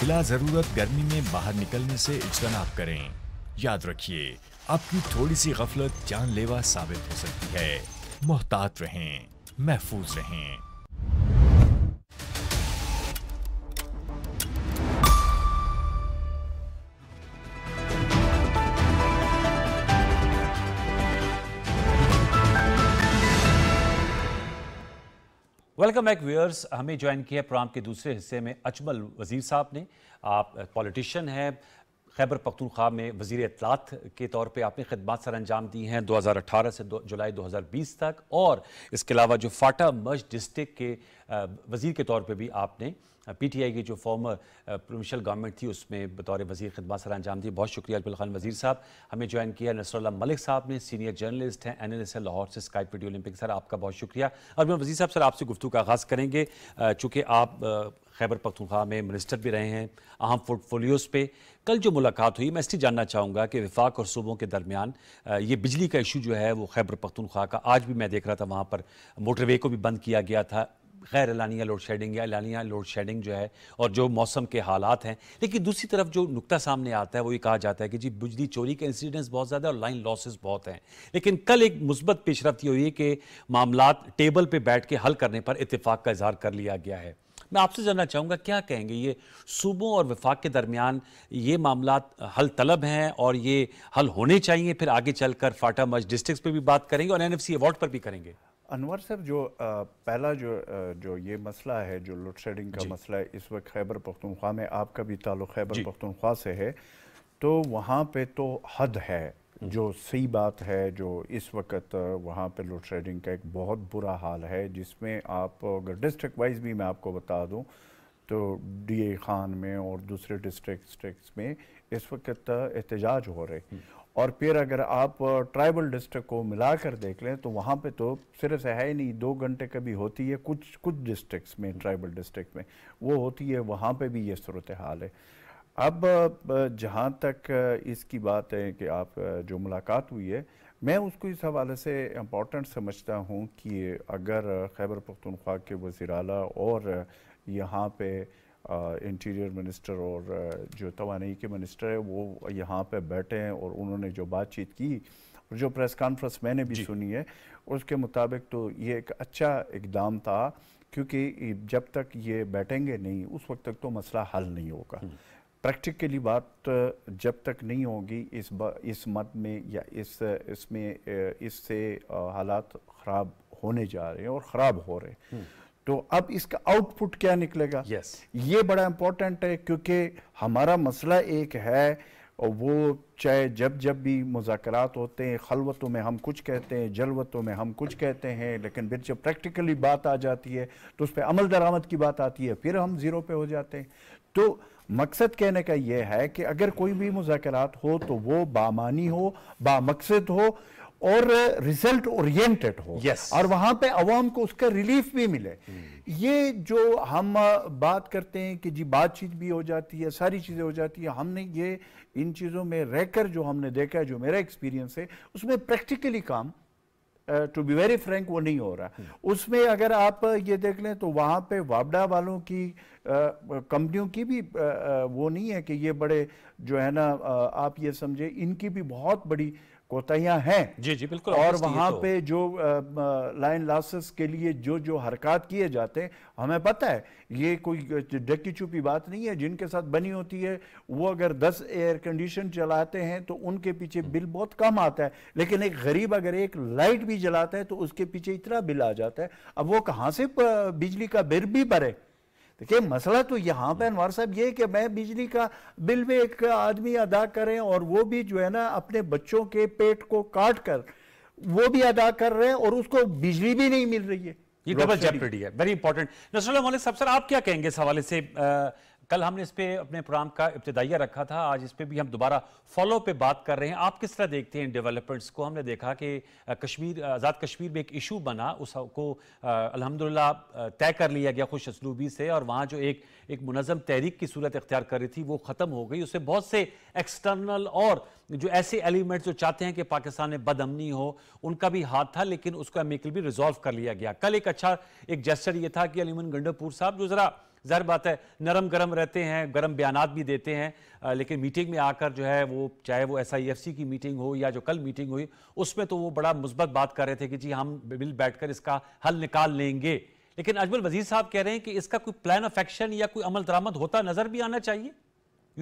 Speaker 4: बिला ज़रूरत गर्मी में बाहर निकलने से इजतनाब करें याद रखिए आपकी थोड़ी सी गफलत जानलेवा साबित हो सकती है मोहतात रहें महफूज रहें
Speaker 1: वेलकम बैक व्यूअर्स हमें ज्वाइन किया प्रोग्राम के दूसरे हिस्से में अजमल वज़ीर साहब ने आप पॉलिटिशियन हैं खैबर पख्तूनख्वा में वजीर अतलात के तौर पे आपने खदमात सर अंजाम दी हैं 2018 से दो, जुलाई 2020 तक और इसके अलावा जो फाटा मज डिस्ट्रिक्ट के वज़ीर के तौर पर भी आपने पी टी आई की जो फॉर्मर प्रोविशल गवर्नमेंट थी उसमें बतौर वजीर ख़दमा सर अंजाम दी बहुत शुक्रिया अबुल खान वजीर साहब हमें ज्वाइन किया नसरुल्ला मलिक साहब ने सीनियर जर्नलिस्ट हैं एनालिस्ट हैं लाहौर से स्काइप वीडियो ओलंपिक सर आपका बहुत शुक्रिया और मैं वजीर साहब सर आपसे गुफ्तु का आगाज़ करेंगे चूँकि आप खैबर पखतुखा में मिनिस्टर भी रहे हैं अहम पोर्टफोलियोज़ पे कल जो मुलाकात हुई मैं इसलिए जानना चाहूँगा कि विफाक और सूबों के दरमियान ये बिजली का इशू जो है वो खैबर पख्तूनख्वा का आज भी मैं देख रहा था वहाँ पर मोटरवे को भी बंद किया गया था गैर एलानिया लोड शेडिंग या एलानिया लोड शेडिंग जो है और जो मौसम के हालात हैं लेकिन दूसरी तरफ जो नुकता सामने आता है वो ये कहा जाता है कि जी बिजली चोरी के इंसिडेंट्स बहुत ज़्यादा और लाइन लॉसेज बहुत हैं लेकिन कल एक मुस्बत पेशरफ ये हुई कि मामला टेबल पर बैठ के हल करने पर इतफाक़ का इजहार कर लिया गया है मैं आपसे जानना चाहूँगा क्या कहेंगे ये सूबों और विफाक के दरमियान ये मामला हल तलब हैं और ये हल होने चाहिए फिर आगे चलकर फाटा मज डिस्ट्रिक्स पर भी बात करेंगे और एन एफ सी अवार्ड पर भी करेंगे
Speaker 3: अनवर सर जो आ, पहला जो आ, जो ये मसला है जो लोड शेडिंग का मसला है इस वक्त खैबर पख्तनख्वा में आपका भी ताल्लुक खैबर पख्तनख्वा से है तो वहाँ पे तो हद है जो सही बात है जो इस वक्त वहाँ पे लोड शेडिंग का एक बहुत बुरा हाल है जिसमें आप अगर डिस्ट्रिक्ट वाइज भी मैं आपको बता दूँ तो डी ए खान में और दूसरे डिस्ट्रिक्ट में इस वक्त एहतजाज हो रहे और फिर अगर आप ट्राइबल डिस्ट्रिक्ट को मिलाकर देख लें तो वहाँ पे तो सिर्फ है ही नहीं दो घंटे कभी होती है कुछ कुछ डिस्ट्रिक्ट्स में ट्राइबल डिस्ट्रिक्ट में वो होती है वहाँ पे भी ये सूरत हाल है अब जहाँ तक इसकी बात है कि आप जो मुलाकात हुई है मैं उसको इस हवाले से इम्पॉर्टेंट समझता हूँ कि अगर खैबर पख्तनख्वा के वजीराला और यहाँ पर इंटीरियर मिनिस्टर और जो तो के मिनिस्टर है वो यहाँ पे बैठे हैं और उन्होंने जो बातचीत की और जो प्रेस कॉन्फ्रेंस मैंने भी सुनी है उसके मुताबिक तो ये एक अच्छा इकदाम था क्योंकि जब तक ये बैठेंगे नहीं उस वक्त तक तो मसला हल नहीं होगा प्रैक्टिकली हम्म। बात जब तक नहीं होगी इस इस मत में या इस इसमें इससे हालात ख़राब होने जा रहे हैं और ख़राब हो रहे हैं हम्म। तो अब इसका आउटपुट क्या निकलेगा yes. ये बड़ा इंपॉर्टेंट है क्योंकि हमारा मसला एक है और वो चाहे जब जब भी मुजात होते हैं खलवतों में हम कुछ कहते हैं जलवतों में हम कुछ कहते हैं लेकिन फिर जब प्रैक्टिकली बात आ जाती है तो उस पर अमल दरामद की बात आती है फिर हम ज़ीरो पे हो जाते हैं तो मकसद कहने का यह है कि अगर कोई भी मुजात हो तो वो बामानी हो बा मकसद हो और रिजल्ट ओरिएंटेड हो yes. और वहां पे अवाम को उसका रिलीफ भी मिले hmm. ये जो हम बात करते हैं कि जी बातचीत भी हो जाती है सारी चीज़ें हो जाती है हमने ये इन चीज़ों में रहकर जो हमने देखा है जो मेरा एक्सपीरियंस है उसमें प्रैक्टिकली काम टू बी वेरी फ्रेंक वो नहीं हो रहा hmm. उसमें अगर आप ये देख लें तो वहाँ पे वाबडा वालों की कंपनियों की भी आ, वो नहीं है कि ये बड़े जो है ना आ, आप ये समझे इनकी भी बहुत बड़ी कोताहियां
Speaker 1: हैं जी जी बिल्कुल और वहाँ तो। पे
Speaker 3: जो लाइन लासेस के लिए जो जो हरकत किए जाते हैं हमें पता है ये कोई ढकी छुपी बात नहीं है जिनके साथ बनी होती है वो अगर 10 एयर कंडीशन चलाते हैं तो उनके पीछे बिल बहुत कम आता है लेकिन एक गरीब अगर एक लाइट भी जलाता है तो उसके पीछे इतना बिल आ जाता है अब वो कहाँ से बिजली का बिल भी भरे देखिए मसला तो यहाँ पे अनवर साहब ये कि मैं बिजली का बिल भी एक आदमी अदा करें और वो भी जो है ना अपने बच्चों के पेट को काट कर वो भी अदा कर रहे हैं और उसको बिजली भी नहीं मिल रही है ये डबल जेपरेटी
Speaker 1: है वेरी इंपॉर्टेंट नसरुल्ला साहब सर आप क्या कहेंगे इस हवाले से आ, कल हमने इस पर अपने प्रोग्राम का इब्तदाइया रखा था आज इस पर भी हम दोबारा फॉलो पे बात कर रहे हैं आप किस तरह देखते हैं इन डेवलपमेंट्स को हमने देखा कि कश्मीर आज़ाद कश्मीर में एक इशू बना उसको अलहमदिल्ला तय कर लिया गया खुश असलूबी से और वहाँ जो एक एक मनज़म तहरीक की सूरत अख्तियार कर रही थी वो ख़त्म हो गई उससे बहुत से एक्सटर्नल और जो ऐसे एलिमेंट जो चाहते हैं कि पाकिस्तान में बदमनी हो उनका भी हाथ था लेकिन उसको अमेकल भी रिजॉल्व कर लिया गया कल एक अच्छा एक जेस्टर ये था कि अलीमन गंडोपुर साहब जो ज़रा जहर बात है नरम गरम रहते हैं गरम बयान भी देते हैं लेकिन मीटिंग में आकर जो है वो चाहे वो एस की मीटिंग हो या जो कल मीटिंग हुई उसमें तो वो बड़ा मुस्बत बात कर रहे थे कि जी हम बैठ बैठकर इसका हल निकाल लेंगे लेकिन अजमल वजीर साहब कह रहे हैं कि इसका कोई प्लान ऑफ एक्शन या कोई अमल दरामद होता नजर भी आना चाहिए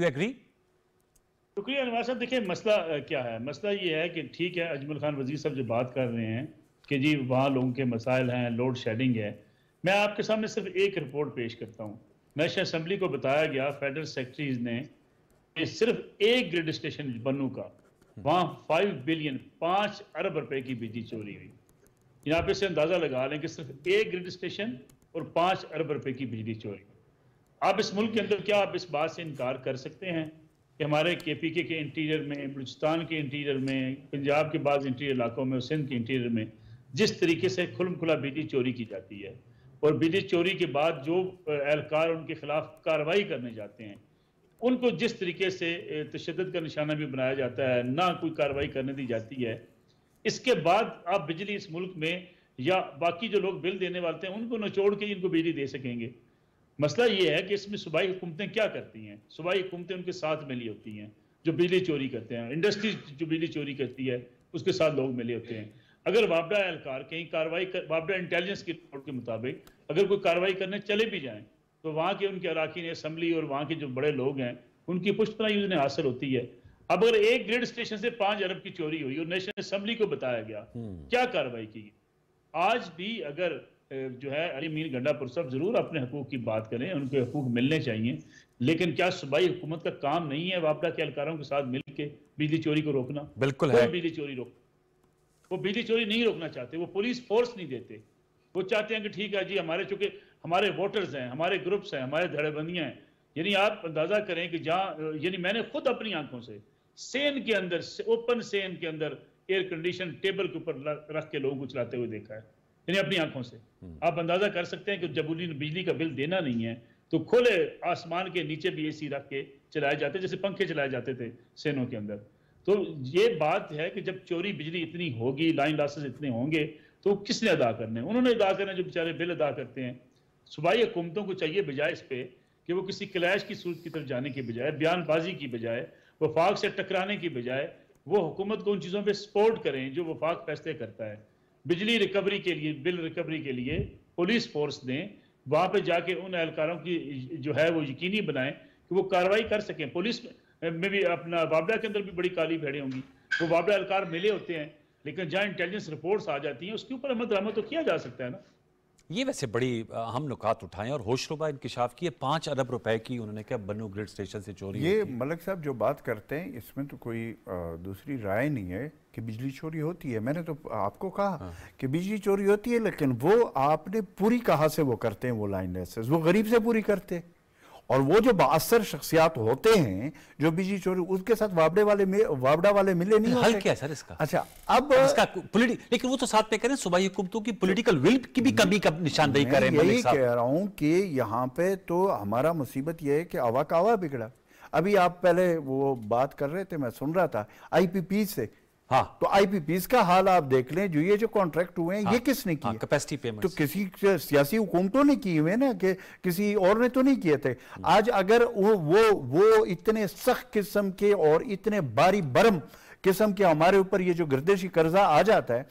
Speaker 1: यू एग्री शुक्रिया अनवार साहब देखिए मसला क्या है मसला ये है कि ठीक है
Speaker 5: अजमल खान वजीर साहब जो बात कर रहे हैं कि जी वहाँ लोगों के मसाइल हैं लोड शेडिंग है मैं आपके सामने सिर्फ एक रिपोर्ट पेश करता हूँ नेशनल असम्बली को बताया गया फेडरल सेक्रेटरीज ने सिर्फ एक ग्रिड स्टेशन बनू का वहां फाइव बिलियन पांच अरब रुपए की बिजली चोरी हुई यहाँ पे से अंदाजा लगा लें कि सिर्फ एक ग्रिड स्टेशन और पांच अरब रुपए की बिजली चोरी आप इस मुल्क के अंदर क्या आप इस बात से इनकार कर सकते हैं कि हमारे के पी के के इंटीरियर में बलुचिस्तान के इंटीरियर में पंजाब के बाद इंटीरियर इलाकों में और सिंध के इंटीरियर में जिस तरीके से खुल खुला बिजली चोरी की जाती है और बिजली चोरी के बाद जो एहलकार उनके खिलाफ कार्रवाई करने जाते हैं उनको जिस तरीके से तशद का निशाना भी बनाया जाता है ना कोई कार्रवाई करने दी जाती है इसके बाद आप बिजली इस मुल्क में या बाकी जो लोग बिल देने वाले हैं उनको नचोड़ के इनको बिजली दे सकेंगे मसला ये है कि इसमें सूबाई हुकूमतें क्या करती हैं सूबाई हुकूमतें उनके साथ मिली होती हैं जो बिजली चोरी करते हैं इंडस्ट्री जो बिजली चोरी करती है उसके साथ लोग मिले होते हैं अगर वापडा एहलकार कहीं कार्रवाई कर वापडा इंटेलिजेंस की रिपोर्ट के मुताबिक अगर कोई कार्रवाई करने चले भी जाएं तो वहाँ के उनके अरकान असम्बली और वहाँ के जो बड़े लोग हैं उनकी ही उन्हें हासिल होती है अब अगर एक ग्रिड स्टेशन से पांच अरब की चोरी हुई और नेशनल असम्बली को बताया गया हम्म। क्या कार्रवाई की आज भी अगर जो है अली मीर गंडापुर साहब जरूर अपने हकूक की बात करें उनके हकूक मिलने चाहिए लेकिन क्या सूबाई हुकूमत का काम नहीं है वापडा के एहलकारों के साथ मिलकर बिजली चोरी को रोकना बिल्कुल है बिजली चोरी रोकना वो बिजली चोरी नहीं रोकना चाहते वो पुलिस फोर्स नहीं देते वो चाहते हैं कि ठीक है जी हमारे चूंकि हमारे वोटर्स हैं हमारे ग्रुप्स हैं हमारे धड़ेबंदियाँ हैं यानी आप अंदाजा करें कि जहाँ यानी मैंने खुद अपनी आंखों से सेन के अंदर ओपन सेन के अंदर एयर कंडीशन टेबल के ऊपर रख के लोगों को चलाते हुए देखा है यानी अपनी आंखों से हम्म। आप अंदाजा कर सकते हैं कि जब उन्हें बिजली का बिल देना नहीं है तो खुले आसमान के नीचे भी एसी रख के चलाए जाते जैसे पंखे चलाए जाते थे सेनों के अंदर तो ये बात है कि जब चोरी बिजली इतनी होगी लाइन लासेज इतने होंगे तो किसने अदा करने उन्होंने अदा करने जो बेचारे बिल अदा करते हैं सूबाई हुकूमतों को चाहिए बजाय इस पर कि वो किसी क्लैश की सूरत की तरफ जाने की बजाय बयानबाजी की बजाय वफाक से टकराने की बजाय वो हुकूमत को उन चीज़ों पर सपोर्ट करें जो वफाक फैसले करता है बिजली रिकवरी के लिए बिल रिकवरी के लिए पुलिस फोर्स दें वहाँ पर जाके उन एहलकारों की जो है वो यकीनी बनाएं कि वो कार्रवाई कर सकें पुलिस Eh, में भी अपना वाबड़ा के अंदर भी बड़ी काली भेड़े होंगी वो वाबड़ा अलकार मिले होते हैं लेकिन जहाँ इंटेलिजेंस रिपोर्ट्स आ जाती हैं उसके ऊपर अमल दरामद तो किया जा सकता है ना
Speaker 1: ये वैसे बड़ी अहम नुकात उठाएं और होशरुबा इंकशाफ किए पाँच अरब रुपए की उन्होंने क्या बनू ग्रिड स्टेशन से चोरी
Speaker 3: ये मलिक साहब जो बात करते हैं इसमें तो कोई दूसरी राय नहीं है कि बिजली चोरी होती है मैंने तो आपको कहा हाँ। कि बिजली चोरी होती है लेकिन वो आपने पूरी कहा से वो करते हैं वो लाइन वो गरीब से पूरी करते हैं और वो जो बासर शख्सियात होते हैं जो बीजी चोरी उसके साथ वाबड़े वाले वाबड़ा वाले मिले नहीं हल क्या सर इसका अच्छा
Speaker 1: अब इसका लेकिन वो तो साथ पे करें सुबह हुकूमतों की पॉलिटिकल विल की भी कमी का निशानदेही करें यही कह
Speaker 3: रहा हूं कि यहाँ पे तो हमारा मुसीबत यह है कि आवा कावा बिगड़ा अभी आप पहले वो बात कर रहे थे मैं सुन रहा था आईपीपी से हाँ तो आईपीपीस का हाल आप देख लें जो ये जो कॉन्ट्रैक्ट हुए हैं हाँ,
Speaker 1: ये किसने हाँ, किए कैपेसिटी पेमेंट
Speaker 3: तो किसी सियासी हुकूमतों तो ने किए हुए ना कि किसी और ने तो नहीं किए थे हाँ। आज अगर वो वो वो इतने सख्त किस्म के और इतने बारी बरम किस्म के हमारे ऊपर ये जो गर्देशी कर्जा आ जाता है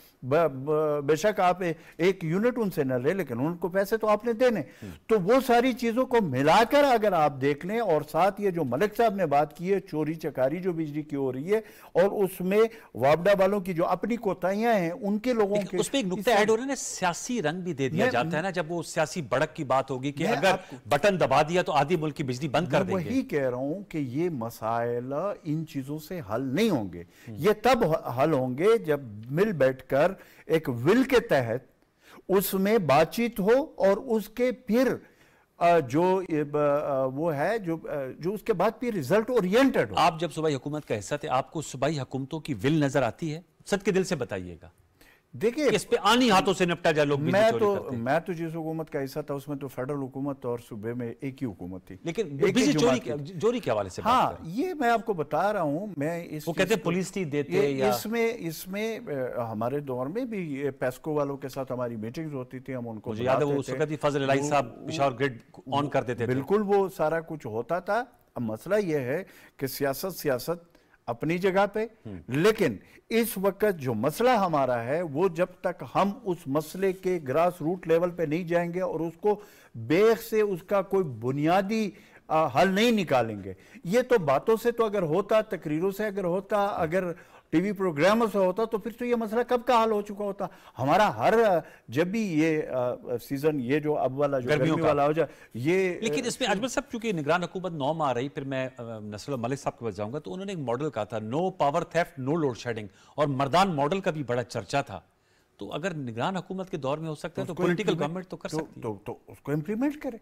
Speaker 3: बेशक आप ए, एक यूनिट उनसे न ले लेकिन उनको पैसे तो आपने देने तो वो सारी चीज़ों को मिलाकर अगर आप देख लें और साथ ये जो मलिक साहब ने बात की है चोरी चकारी जो बिजली की हो रही है और उसमें वापडा वालों की जो अपनी कोताहियां हैं उनके लोगों के उसमें एक नुकता हो रहा
Speaker 1: है ना सियासी रंग भी दे दिया जाता है ना जब वो सियासी बड़क की बात होगी कि अगर बटन दबा दिया तो आधी मुल्क की बिजली बंद कर देंगे वही
Speaker 3: कह रहा हूं कि ये मसाइल इन चीजों से हल नहीं होंगे हम्म। ये तब हल होंगे जब मिल बैठकर एक विल के तहत उसमें बातचीत हो और उसके फिर जो वो है जो जो उसके बाद फिर रिजल्ट
Speaker 1: ओरिएंटेड हो आप जब सुबह हुकूमत का हिस्सा थे आपको सुबह हुकूमतों की विल नजर आती है सद के दिल से बताइएगा देखिए इस पे आनी हाथों से निपटा जाए लोग मैं तो
Speaker 3: मैं तो जिस हुकूमत का हिस्सा था उसमें तो फेडरल हुकूमत और सूबे में एक ही हुकूमत थी लेकिन बिजली चोरी
Speaker 1: चोरी के हवाले से हाँ
Speaker 3: ये मैं आपको बता रहा हूँ मैं इस वो कहते पुलिस थी देते इसमें इसमें हमारे दौर में भी पेस्को वालों के साथ हमारी मीटिंग होती थी हम उनको याद है वो उस वक्त फजल साहब पिशावर ग्रिड ऑन कर देते बिल्कुल वो सारा कुछ होता था अब मसला यह है कि सियासत सियासत अपनी जगह पे हम्म। लेकिन इस वक्त जो मसला हमारा है वो जब तक हम उस मसले के ग्रास रूट लेवल पे नहीं जाएंगे और उसको बेख से उसका कोई बुनियादी आ, हल नहीं निकालेंगे ये तो बातों से तो अगर होता तकरीरों से अगर होता अगर टीवी प्रोग्राम से होता तो फिर तो ये मसला कब का हल हो चुका होता हमारा हर जब भी ये आ, सीजन ये जो अब वाला जो गर्मी वाला हो जाए
Speaker 1: ये लेकिन इसमें अजमल साहब चूंकि निगरान हुकूमत नौ माह रही फिर मैं नसल मलिक साहब के पास जाऊंगा तो उन्होंने एक मॉडल कहा था no power theft no load shedding और मरदान मॉडल का भी बड़ा चर्चा था तो अगर निगरान हुकूमत के दौर में हो सकता है तो पोलिटिकल गवर्नमेंट तो कर तो, सकती है तो,
Speaker 3: तो उसको इम्प्लीमेंट करें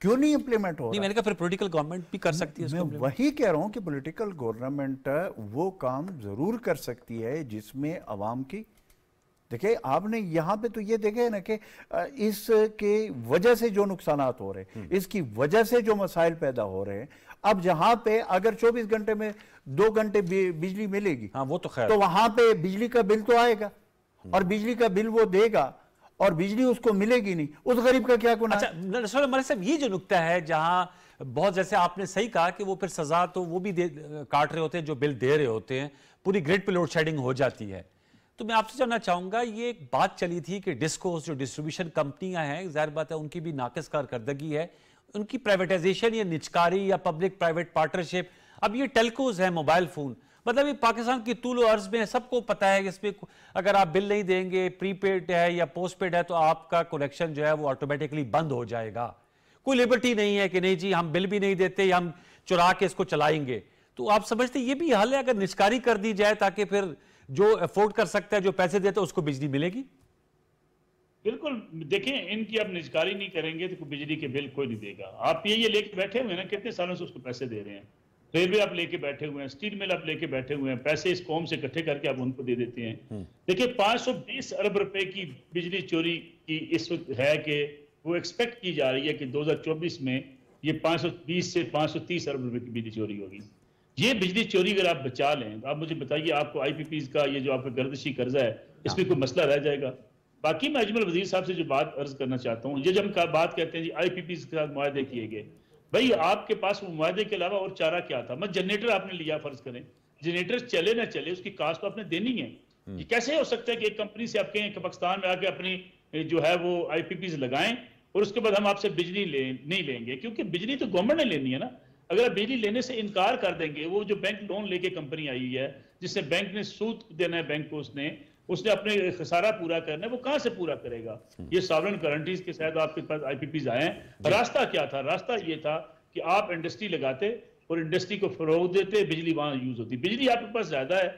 Speaker 3: क्यों नहीं इंप्लीमेंट हो नहीं मैंने
Speaker 1: कहा फिर पॉलिटिकल गवर्नमेंट भी कर सकती है मैं
Speaker 3: वही कह रहा हूं कि पॉलिटिकल गवर्नमेंट वो काम जरूर कर सकती है जिसमें आवाम की देखिए आपने यहां पे तो ये देखे ना कि इसके वजह से जो नुकसान हो रहे हैं हम्म। इसकी वजह से जो मसाइल पैदा हो रहे हैं अब जहां पे अगर 24 घंटे में दो घंटे बिजली मिलेगी हाँ वो तो खैर तो वहां पे बिजली का बिल तो आएगा हम्म। और बिजली का बिल वो देगा और बिजली उसको मिलेगी नहीं उस गरीब का
Speaker 1: क्या गुना अच्छा मलिक साहब ये जो नुकता है जहां बहुत जैसे आपने सही कहा कि वो फिर सजा तो वो भी काट रहे होते हैं जो बिल दे रहे होते हैं पूरी ग्रिड पे लोड शेडिंग हो जाती है तो मैं आपसे जानना चाहूंगा ये एक बात चली थी कि डिस्कोस जो डिस्ट्रीब्यूशन कंपनियां हैं जाहिर बात है उनकी भी नाकस कारकर्दगी है उनकी प्राइवेटाइजेशन या निचकारी या पब्लिक प्राइवेट पार्टनरशिप अब ये टेलकोज है मोबाइल फोन मतलब ये पाकिस्तान की तूल अर्ज में सबको पता है कि इसमें अगर आप बिल नहीं देंगे प्रीपेड है या पोस्ट पेड है तो आपका कनेक्शन जो है वो ऑटोमेटिकली बंद हो जाएगा कोई लिबर्टी नहीं है कि नहीं जी हम बिल भी नहीं देते हम चुरा के इसको चलाएंगे तो आप समझते ये भी हल है अगर निष्कारी कर दी जाए ताकि फिर जो अफोर्ड कर सकता है जो पैसे देते उसको बिजली मिलेगी
Speaker 5: बिल्कुल देखें इनकी अब निजकारी नहीं करेंगे तो बिजली के बिल कोई नहीं देगा आप ये ये लेके बैठे हुए ना कितने सालों से उसको पैसे दे रहे हैं रेलवे तो आप लेके बैठे हुए हैं स्टील मिल आप लेके बैठे हुए हैं पैसे इस कौम से इकट्ठे करके आप उनको दे देते हैं हम्म। देखिए 520 अरब रुपए की बिजली चोरी की इस वक्त है कि वो एक्सपेक्ट की जा रही है कि 2024 में ये 520 से 530 अरब रुपए की बिजली चोरी होगी ये बिजली चोरी अगर आप बचा लें तो आप मुझे बताइए आपको आई का ये जो आपका गर्दशी कर्जा है इसमें कोई मसला रह जाएगा बाकी मैं अजमल वजीर साहब से जो बात अर्ज करना चाहता हूँ ये जब हम बात कहते हैं जी आई के साथ मुआदे किए गए भाई आपके पास मुआदे के अलावा और चारा क्या था मत जनरेटर आपने लिया फर्ज करें जनरेटर चले ना चले उसकी कास्ट तो आपने देनी है हम्म। कि कैसे हो सकता है कि एक कंपनी से आपके पाकिस्तान में आके अपनी जो है वो आईपीपीज लगाएं और उसके बाद हम आपसे बिजली ले नहीं लेंगे क्योंकि बिजली तो गवर्नमेंट ने लेनी है ना अगर आप बिजली लेने से इनकार कर देंगे वो जो बैंक लोन लेके कंपनी आई है जिससे बैंक ने सूद देना है बैंक को उसने उसने अपने खसारा पूरा करना है वो कहां से पूरा करेगा ये सावरन गारंटीज के शायद आपके पास आईपीपीज आए हैं रास्ता क्या था रास्ता ये था कि आप इंडस्ट्री लगाते और इंडस्ट्री को फरोग देते बिजली वहां यूज होती बिजली आपके पास ज्यादा है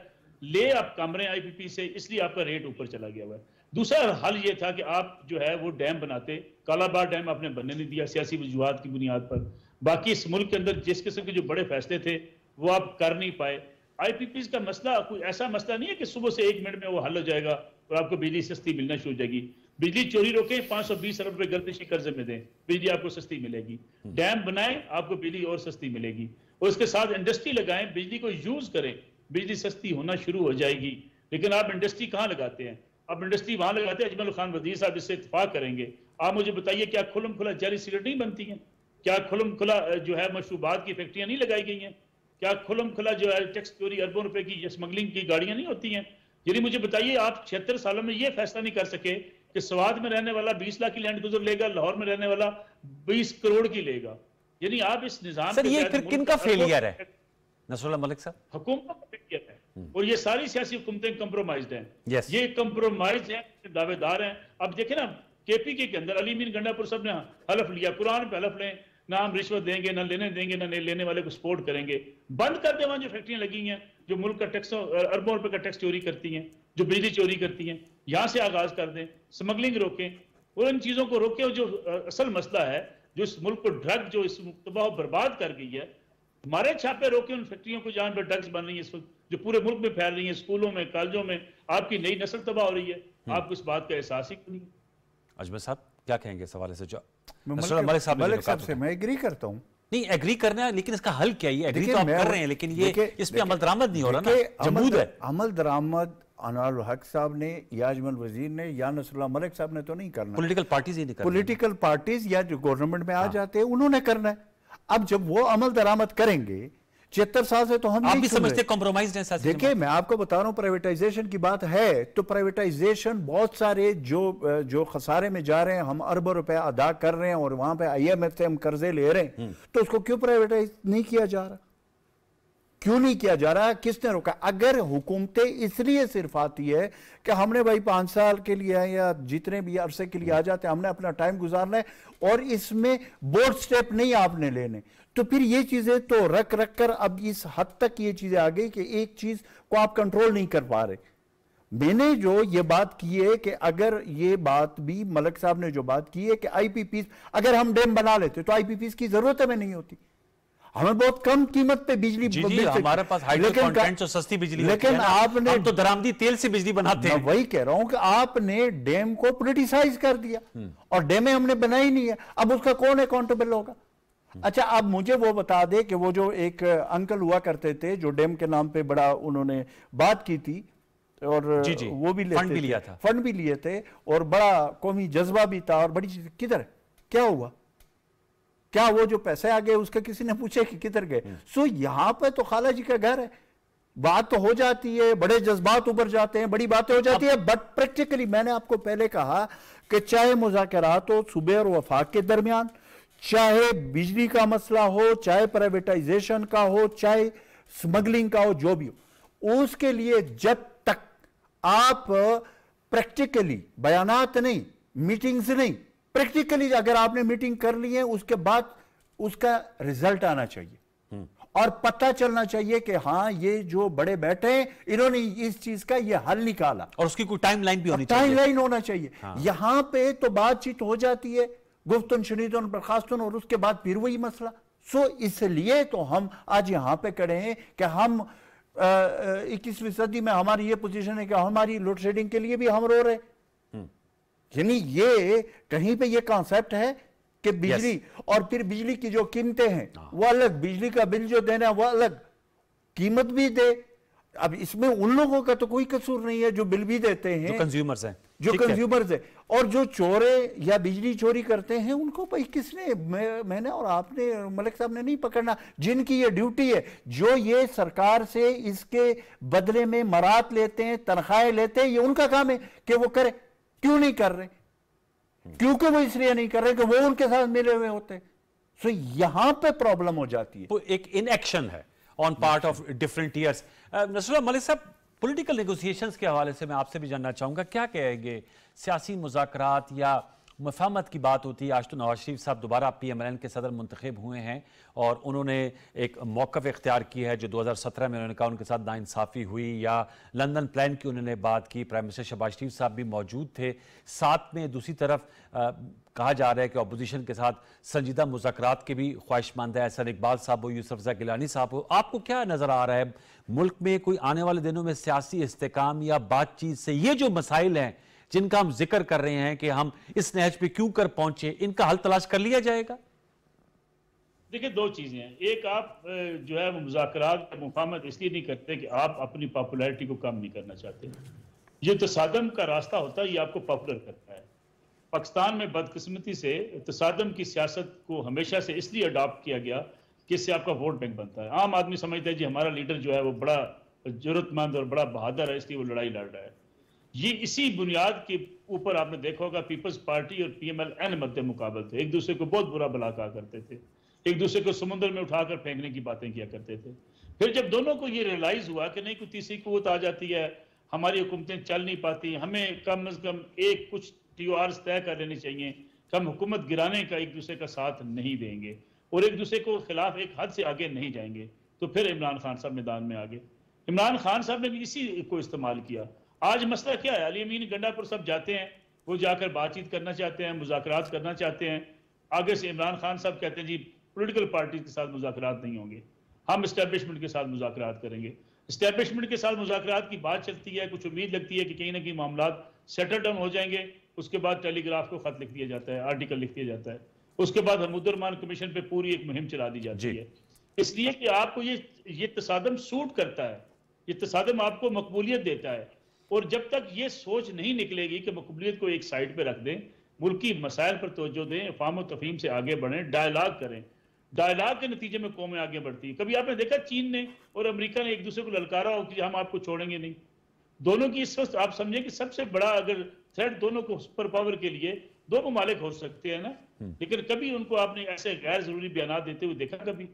Speaker 5: ले आप कम रहे आईपीपी से इसलिए आपका रेट ऊपर चला गया हुआ है दूसरा हल ये था कि आप जो है वो डैम बनाते कालाबार डैम आपने बनने नहीं दिया सियासी वजूहत की बुनियाद पर बाकी इस मुल्क के अंदर जिस किस्म के जो बड़े फैसले थे वो आप कर नहीं पाए आईपीपीज का मसला कोई ऐसा मसला नहीं है कि सुबह से एक मिनट में वो हल हो जाएगा और आपको बिजली सस्ती मिलना शुरू हो जाएगी बिजली चोरी रोके 520 अरब रुपए गर्दिशी कर्जे में दें बिजली आपको सस्ती मिलेगी हम्म। डैम बनाएं आपको बिजली और सस्ती मिलेगी और उसके साथ इंडस्ट्री लगाएं बिजली को यूज करें बिजली सस्ती होना शुरू हो जाएगी लेकिन आप इंडस्ट्री कहाँ लगाते हैं आप इंडस्ट्री वहां लगाते हैं अजमल खान वजीर साहब इससे इतफाक करेंगे आप मुझे बताइए क्या खुलम खुला जहरी सिगरेट नहीं बनती है क्या खुलम खुला जो है मशरूबात की फैक्ट्रियां नहीं लगाई गई हैं क्या खुलम खुला जो है टैक्स चोरी अरबों रुपए की स्मगलिंग की गाड़ियां नहीं होती हैं यदि मुझे बताइए आप छिहत्तर सालों में यह फैसला नहीं कर सके कि स्वाद में रहने वाला बीस लाख की लैंड गुजर लेगा लाहौर में रहने वाला बीस करोड़ की लेगा यानी आप इस निजाम सर ये फिर किन का फेलियर है
Speaker 1: मलिक साहब
Speaker 5: है हम्म। और ये सारी सियासी हुकूमतें कंप्रोमाइज्ड हैं yes. ये कंप्रोमाइज हैं दावेदार हैं अब देखें ना केपी के अंदर अली मीन गंडापुर साहब ने हलफ लिया कुरान पे हलफ लें ना हम रिश्वत देंगे ना लेने देंगे ना लेने वाले को सपोर्ट करेंगे बंद कर दे वहां जो फैक्ट्रियां लगी हैं जो मुल्क का टैक्स अरबों रुपए का टैक्स चोरी करती हैं जो बिजली चोरी करती हैं यहां से आगाज कर दें स्मगलिंग रोकें और इन चीजों को रोकें जो असल मसला है जो इस मुल्क को ड्रग जो इस तबाह बर्बाद कर गई है हमारे छापे रोके उन फैक्ट्रियों को जहां पर ड्रग्स बन रही है इस वक्त जो पूरे मुल्क में फैल रही है स्कूलों में कॉलेजों में आपकी
Speaker 1: नई नस्ल तबाह हो रही है हम्म। आपको इस बात का एहसास ही नहीं अजमेर साहब क्या कहेंगे इस हवाले से जो लेकिन इसका हल क्या है एग्री तो आप कर रहे हैं लेकिन ये इस अमल दरामद नहीं हो रहा जमूद है अमल दरामद अनार हक
Speaker 3: साहब ने याजमल वजीर ने या नसरुल्ला मलिक साहब ने तो नहीं करना
Speaker 1: पॉलिटिकल पार्टीज ही नहीं
Speaker 3: पॉलिटिकल पार्टीज या जो गवर्नमेंट में आ हाँ। जाते हैं उन्होंने करना है अब जब वो अमल दरामद करेंगे छिहत्तर साल से तो हम आप भी समझते
Speaker 1: कॉम्प्रोमाइज देखिए
Speaker 3: मैं आपको बता रहा हूं प्राइवेटाइजेशन की बात है तो प्राइवेटाइजेशन बहुत सारे जो जो खसारे में जा रहे हैं हम अरबों रुपए अदा कर रहे हैं और वहां पे आईएमएफ से हम कर्जे ले रहे हैं हम्म। तो उसको क्यों प्राइवेटाइज नहीं किया जा रहा क्यों नहीं किया जा रहा किसने रोका अगर हुकूमतें इसलिए सिर्फ आती है कि हमने भाई पांच साल के लिए है या जितने भी अरसे के लिए आ जाते हैं हमने अपना टाइम गुजारना है और इसमें बोर्ड स्टेप नहीं आपने लेने तो फिर ये चीजें तो रख रख कर अब इस हद तक ये चीजें आ गई कि एक चीज को आप कंट्रोल नहीं कर पा रहे मैंने जो ये बात की है कि अगर ये बात भी मलक साहब ने जो बात की है कि आईपीपी अगर हम डैम बना लेते तो आईपीपी की जरूरत हमें नहीं होती हमें बहुत कम कीमत पे बिजली जी, जी, हमारे पास लेकिन
Speaker 1: तो सस्ती बिजली लेकिन
Speaker 3: आपने तो दरामदी तेल से बिजली बनाते हैं वही कह रहा हूं कि आपने डैम को पोलिटिसाइज कर दिया हम्म। और डैमे हमने बनाई नहीं है अब उसका कौन अकाउंटेबल होगा अच्छा अब मुझे वो बता दे कि वो जो एक अंकल हुआ करते थे जो डैम के नाम पे बड़ा उन्होंने बात की थी और जी जी, वो भी फंड भी लिया था फंड भी लिए थे और बड़ा कौमी जज्बा भी था और बड़ी चीज किधर क्या हुआ क्या वो जो पैसे आ गए उसके किसी ने पूछे कि किधर गए हम्म। सो यहां पर तो खाला जी का घर है बात तो हो जाती है बड़े जज्बात उभर जाते हैं बड़ी बातें हो जाती है बट प्रैक्टिकली मैंने आपको पहले कहा कि चाहे मुजाकर हो सुबह और वफाक के दरमियान चाहे बिजली का मसला हो चाहे प्राइवेटाइजेशन का हो चाहे स्मगलिंग का हो जो भी हो उसके लिए जब तक आप प्रैक्टिकली बयानात नहीं मीटिंग्स नहीं प्रैक्टिकली अगर आपने मीटिंग कर ली है उसके बाद उसका रिजल्ट आना चाहिए हम्म। और पता चलना चाहिए कि हाँ ये जो बड़े बैठे हैं इन्होंने इस चीज का ये हल निकाला और उसकी कोई टाइमलाइन भी होनी टाइमलाइन होना चाहिए हाँ। यहां पे तो बातचीत हो जाती है गुफ्तन शनीदन बर्खास्तन और उसके बाद फिर वही मसला सो इसलिए तो हम आज यहाँ पे खड़े हैं कि हम इक्कीसवीं सदी में हमारी ये पोजीशन है कि हमारी लोड शेडिंग के लिए भी हम रो रहे हम्म। यानी ये कहीं पे ये कॉन्सेप्ट है कि बिजली yes. और फिर बिजली की जो कीमतें हैं हाँ। वो अलग बिजली का बिल जो देना है वो अलग कीमत भी दे अब इसमें उन लोगों का तो कोई कसूर नहीं है जो बिल भी देते हैं कंज्यूमर्स
Speaker 1: हैं जो कंज्यूमर्स
Speaker 3: है और जो चोरे या बिजली चोरी करते हैं उनको भाई किसने मैं, मैंने और आपने मलिक साहब ने नहीं पकड़ना जिनकी ये ड्यूटी है जो ये सरकार से इसके बदले में मरात लेते हैं तनख्वाहें लेते हैं ये उनका काम है कि वो करे क्यों नहीं कर रहे क्योंकि वो इसलिए नहीं कर रहे कि वो
Speaker 1: उनके साथ मिले हुए होते हैं सो यहां पर प्रॉब्लम हो जाती है तो एक इनएक्शन है on part of different years Nasrullah Malik sahab political negotiations के हवाले से मैं आपसे भी जानना चाहूँगा क्या कहेंगे सियासी मुजाकरात या मफामत की बात होती है आज तो नवाज शरीफ साहब दोबारा पी एम एल एन के सदर मंतखब हुए हैं और उन्होंने एक मौक़ इख्तियार किया है जो दो हज़ार सत्रह में उन्होंने कहा उनके साथ नाानसाफ़ी हुई या लंदन प्लान की उन्होंने बात की प्राइम मिनिस्टर शहबाज शरीफ साहब भी मौजूद थे साथ में दूसरी तरफ आ, कहा जा रहा है कि अपोजिशन के साथ संजीदा मुजाकर के भी ख्वाहिशमंद है एहसन इकबाल साहब हो यूसुफ गिलानी साहब हो आपको क्या नज़र आ रहा है मुल्क में कोई आने वाले दिनों में सियासी इस्तेकाम या बातचीत से ये जो मसाइल हैं जिनका हम जिक्र कर रहे हैं कि हम इस नहज पे क्यों कर पहुंचे इनका हल तलाश कर लिया जाएगा
Speaker 5: देखिए दो चीज़ें हैं एक आप जो है वो मुजाकर मुफामत इसलिए नहीं करते कि आप अपनी पॉपुलैरिटी को कम नहीं करना चाहते ये तसादम का रास्ता होता है ये आपको पॉपुलर करता है पाकिस्तान में बदकिस्मती से तसादम की सियासत को हमेशा से इसलिए अडॉप्ट किया गया कि इससे आपका वोट बैंक बनता है आम आदमी समझता है जी हमारा लीडर जो है वो बड़ा जरूरतमंद और बड़ा बहादुर है इसलिए वो लड़ाई लड़ रहा है ये इसी बुनियाद के ऊपर आपने देखा होगा पीपल्स पार्टी और एल एन मद्दे मुकाबल थे एक दूसरे को बहुत बुरा भला कहा करते थे एक दूसरे को समुद्र में उठाकर फेंकने की बातें किया करते थे फिर जब दोनों को ये रियलाइज हुआ कि नहीं कोई तीसरी कुत आ जाती है हमारी हुकूमतें चल नहीं पाती हमें कम अज कम एक कुछ टी तय कर लेने चाहिए कम हुकूमत गिराने का एक दूसरे का साथ नहीं देंगे और एक दूसरे को खिलाफ एक हद से आगे नहीं जाएंगे तो फिर इमरान खान साहब मैदान में आ गए इमरान खान साहब ने भी इसी को इस्तेमाल किया आज मसला क्या है अली अमीन गंडापुर सब जाते हैं वो जाकर बातचीत करना चाहते हैं मुजाकर करना चाहते हैं आगे से इमरान खान साहब कहते हैं जी पोलिटिकल पार्टी के साथ मुजाकर नहीं होंगे हम इस्टेबलिशमेंट के साथ मुजाकर करेंगे इस्टेबलिशमेंट के साथ मुजाकर की बात चलती है कुछ उम्मीद लगती है कि कहीं ना कहीं मामला सेटल डाउन हो जाएंगे उसके बाद टेलीग्राफ को खत लिख दिया जाता है आर्टिकल लिख दिया जाता है उसके बाद उदरमान कमीशन पे पूरी एक मुहिम चला दी जाती है इसलिए कि आपको ये ये तसादम सूट करता है ये तसादम आपको मकबूलियत देता है और जब तक ये सोच नहीं निकलेगी कि मकबूलियत को एक साइड पर रख दें मुल्की मसाइल पर तोजो दें अफाम तफहीम से आगे बढ़ें डायलाग करें डायलाग के नतीजे में कौमें आगे बढ़ती हैं कभी आपने देखा चीन ने और अमेरिका ने एक दूसरे को ललकारा हो कि हम आपको छोड़ेंगे नहीं दोनों की इस वक्त आप समझें कि सबसे बड़ा अगर थ्रेड दोनों को सुपर पावर के लिए दो ममालिक हो सकते हैं ना हम्म। लेकिन कभी उनको आपने ऐसे गैर जरूरी बयान देते हुए देखा कभी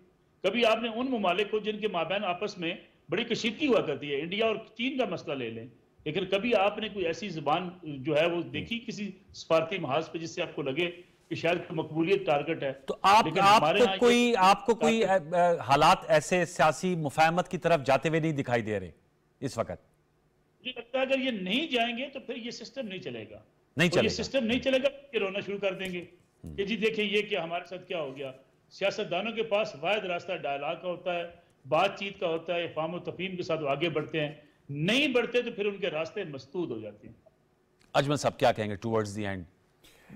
Speaker 5: कभी आपने उन ममालिक को जिनके माबेन आपस में बड़ी कशीदगी हुआ करती है इंडिया और चीन का मसला ले लें लेकिन कभी आपने कोई ऐसी जुबान जो है वो हम्म। देखी किसी सफारती महाज पे जिससे आपको लगे कि शायद मकबूलियत टारगेट है तो आप
Speaker 1: आपको कोई आपको कोई हालात ऐसे सियासी मुफाहमत की तरफ जाते हुए नहीं दिखाई दे रहे इस वक्त
Speaker 5: मुझे लगता है अगर ये नहीं जाएंगे तो फिर ये सिस्टम नहीं चलेगा नहीं चलेगा। ये सिस्टम नहीं चलेगा ये तो रोना शुरू कर देंगे हम्म। कि जी देखिए ये क्या हमारे साथ क्या हो गया सियासतदानों के पास वायद रास्ता डायलॉग का होता है बातचीत का होता है फाम तफीम के साथ आगे बढ़ते हैं नहीं बढ़ते तो फिर उनके रास्ते मस्तूद हो जाते हैं
Speaker 1: अजमल साहब क्या कहेंगे टूवर्ड्स दी एंड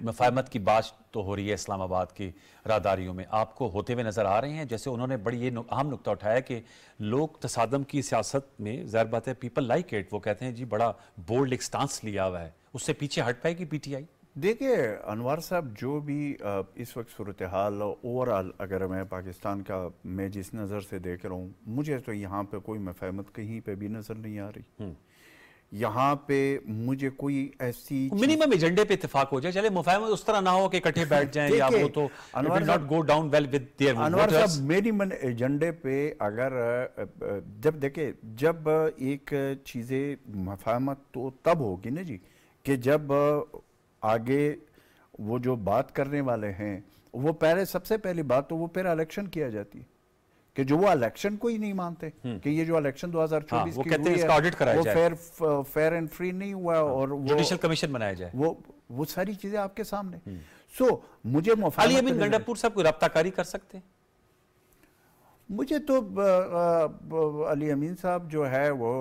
Speaker 1: मफाहमत की बात तो हो रही है इस्लामाबाद की रादारियों में आपको होते हुए नज़र आ रहे हैं जैसे उन्होंने बड़ी ये अहम नुकता उठाया कि लोग तसादम की सियासत में जहर बात है पीपल लाइक इट वो कहते हैं जी बड़ा बोल्ड एक स्टांस लिया हुआ है उससे पीछे हट पाएगी पीटीआई देखिए अनवर साहब जो भी
Speaker 3: इस वक्त सूरत हाल ओवरऑल अगर मैं पाकिस्तान का मैं जिस नज़र से देख रहा हूँ मुझे तो यहाँ पे कोई मफहमत कहीं पे भी नज़र नहीं आ रही यहाँ पे
Speaker 1: मुझे कोई ऐसी मिनिमम एजेंडे पे इतफाक हो जाए चले मुफहमत उस तरह ना हो कि इकट्ठे बैठ जाएं या वो तो Anwar not go down well with their Anwar sahab
Speaker 3: minimum एजेंडे पे अगर जब देखे जब एक चीज़ें मफहमत तो तब होगी ना जी कि जब आगे वो जो बात करने वाले हैं वो पहले सबसे पहली बात तो वो फिर इलेक्शन किया जाती है कि जो वो इलेक्शन को ही नहीं मानते हम्म। कि ये जो इलेक्शन 2024 हाँ, वो की कहते हैं इसका ऑडिट कराया जाए फेयर फेयर एंड फ्री नहीं हुआ हाँ, और वो जुडिशियल कमीशन बनाया जाए वो वो सारी चीजें आपके सामने सो हम्म। मुझे अली अमीन गंडापुर
Speaker 1: साहब को रब्ताकारी कर सकते हैं
Speaker 3: मुझे तो अली अमीन साहब जो है वो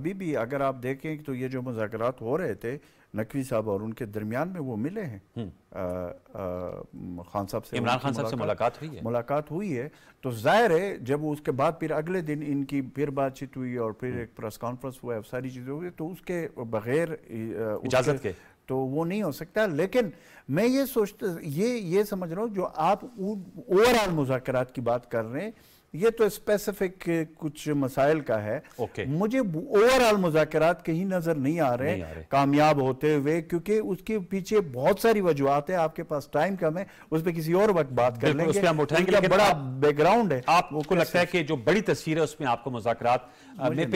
Speaker 3: अभी भी अगर आप देखें तो ये जो मुजाकर हो रहे थे नकवी साहब और उनके दरमियान में वो मिले हैं हम्म। खान साहब से इमरान खान साहब से मुलाकात हुई है मुलाकात हुई है तो जाहिर है जब उसके बाद फिर अगले दिन इनकी फिर बातचीत हुई और फिर हम्म। एक प्रेस कॉन्फ्रेंस हुआ सारी चीज़ें हुई तो उसके बगैर इजाज़त के तो वो नहीं हो सकता लेकिन मैं ये सोचता ये ये समझ रहा हूँ जो आप ओवरऑल मुजाकर की बात कर रहे हैं ये तो स्पेसिफिक कुछ मसाइल का है okay. मुझे ओवरऑल मुजात कहीं नजर नहीं आ रहे, रहे। कामयाब होते हुए क्योंकि उसके पीछे बहुत सारी वजुहत है आपके पास टाइम कम है उस पर किसी और
Speaker 1: वक्त बात कर लेंगे हम उठाएंगे बड़ा बैकग्राउंड है आपको लगता है कि जो बड़ी तस्वीर है उसमें आपको मुजात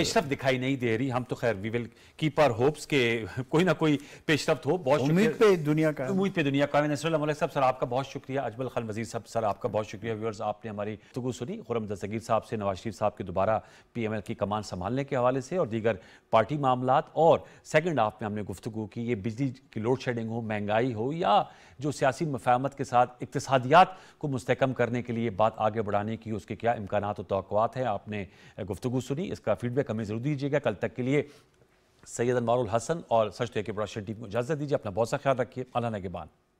Speaker 1: पेशरफ दिखाई नहीं दे रही हम तो खैर we will keep our hopes के [laughs] कोई ना कोई पेशरफ तो हो बहुत उम्मीद
Speaker 3: पे दुनिया का
Speaker 1: उम्मीद पे दुनिया का साहब सर आपका बहुत शुक्रिया अजमल खान वजी साहब सर आपका बहुत शुक्रिया व्यवर्स आपने हमारी सुनी मुहतरम जसगीर साहब से नवाज शरीफ साहब के दोबारा पी एम एल की कमान संभालने के हवाले से और दीगर पार्टी मामला और सेकेंड हाफ में हमने गुफ्तु की ये बिजली की लोड शेडिंग हो महंगाई हो या जो सियासी मफाहमत के साथ इकतसादियात को मुस्तकम करने के लिए बात आगे बढ़ाने की उसके क्या इम्कान और तोक़ात हैं आपने गुफ्तु सुनी इसका फीडबैक हमें ज़रूर दीजिएगा कल तक के लिए सैयद अनवारुल हसन और सच तो के बड़ा टीम को इजाज़त दीजिए अपना बहुत सा ख्याल रखिए अल्लाह के बाद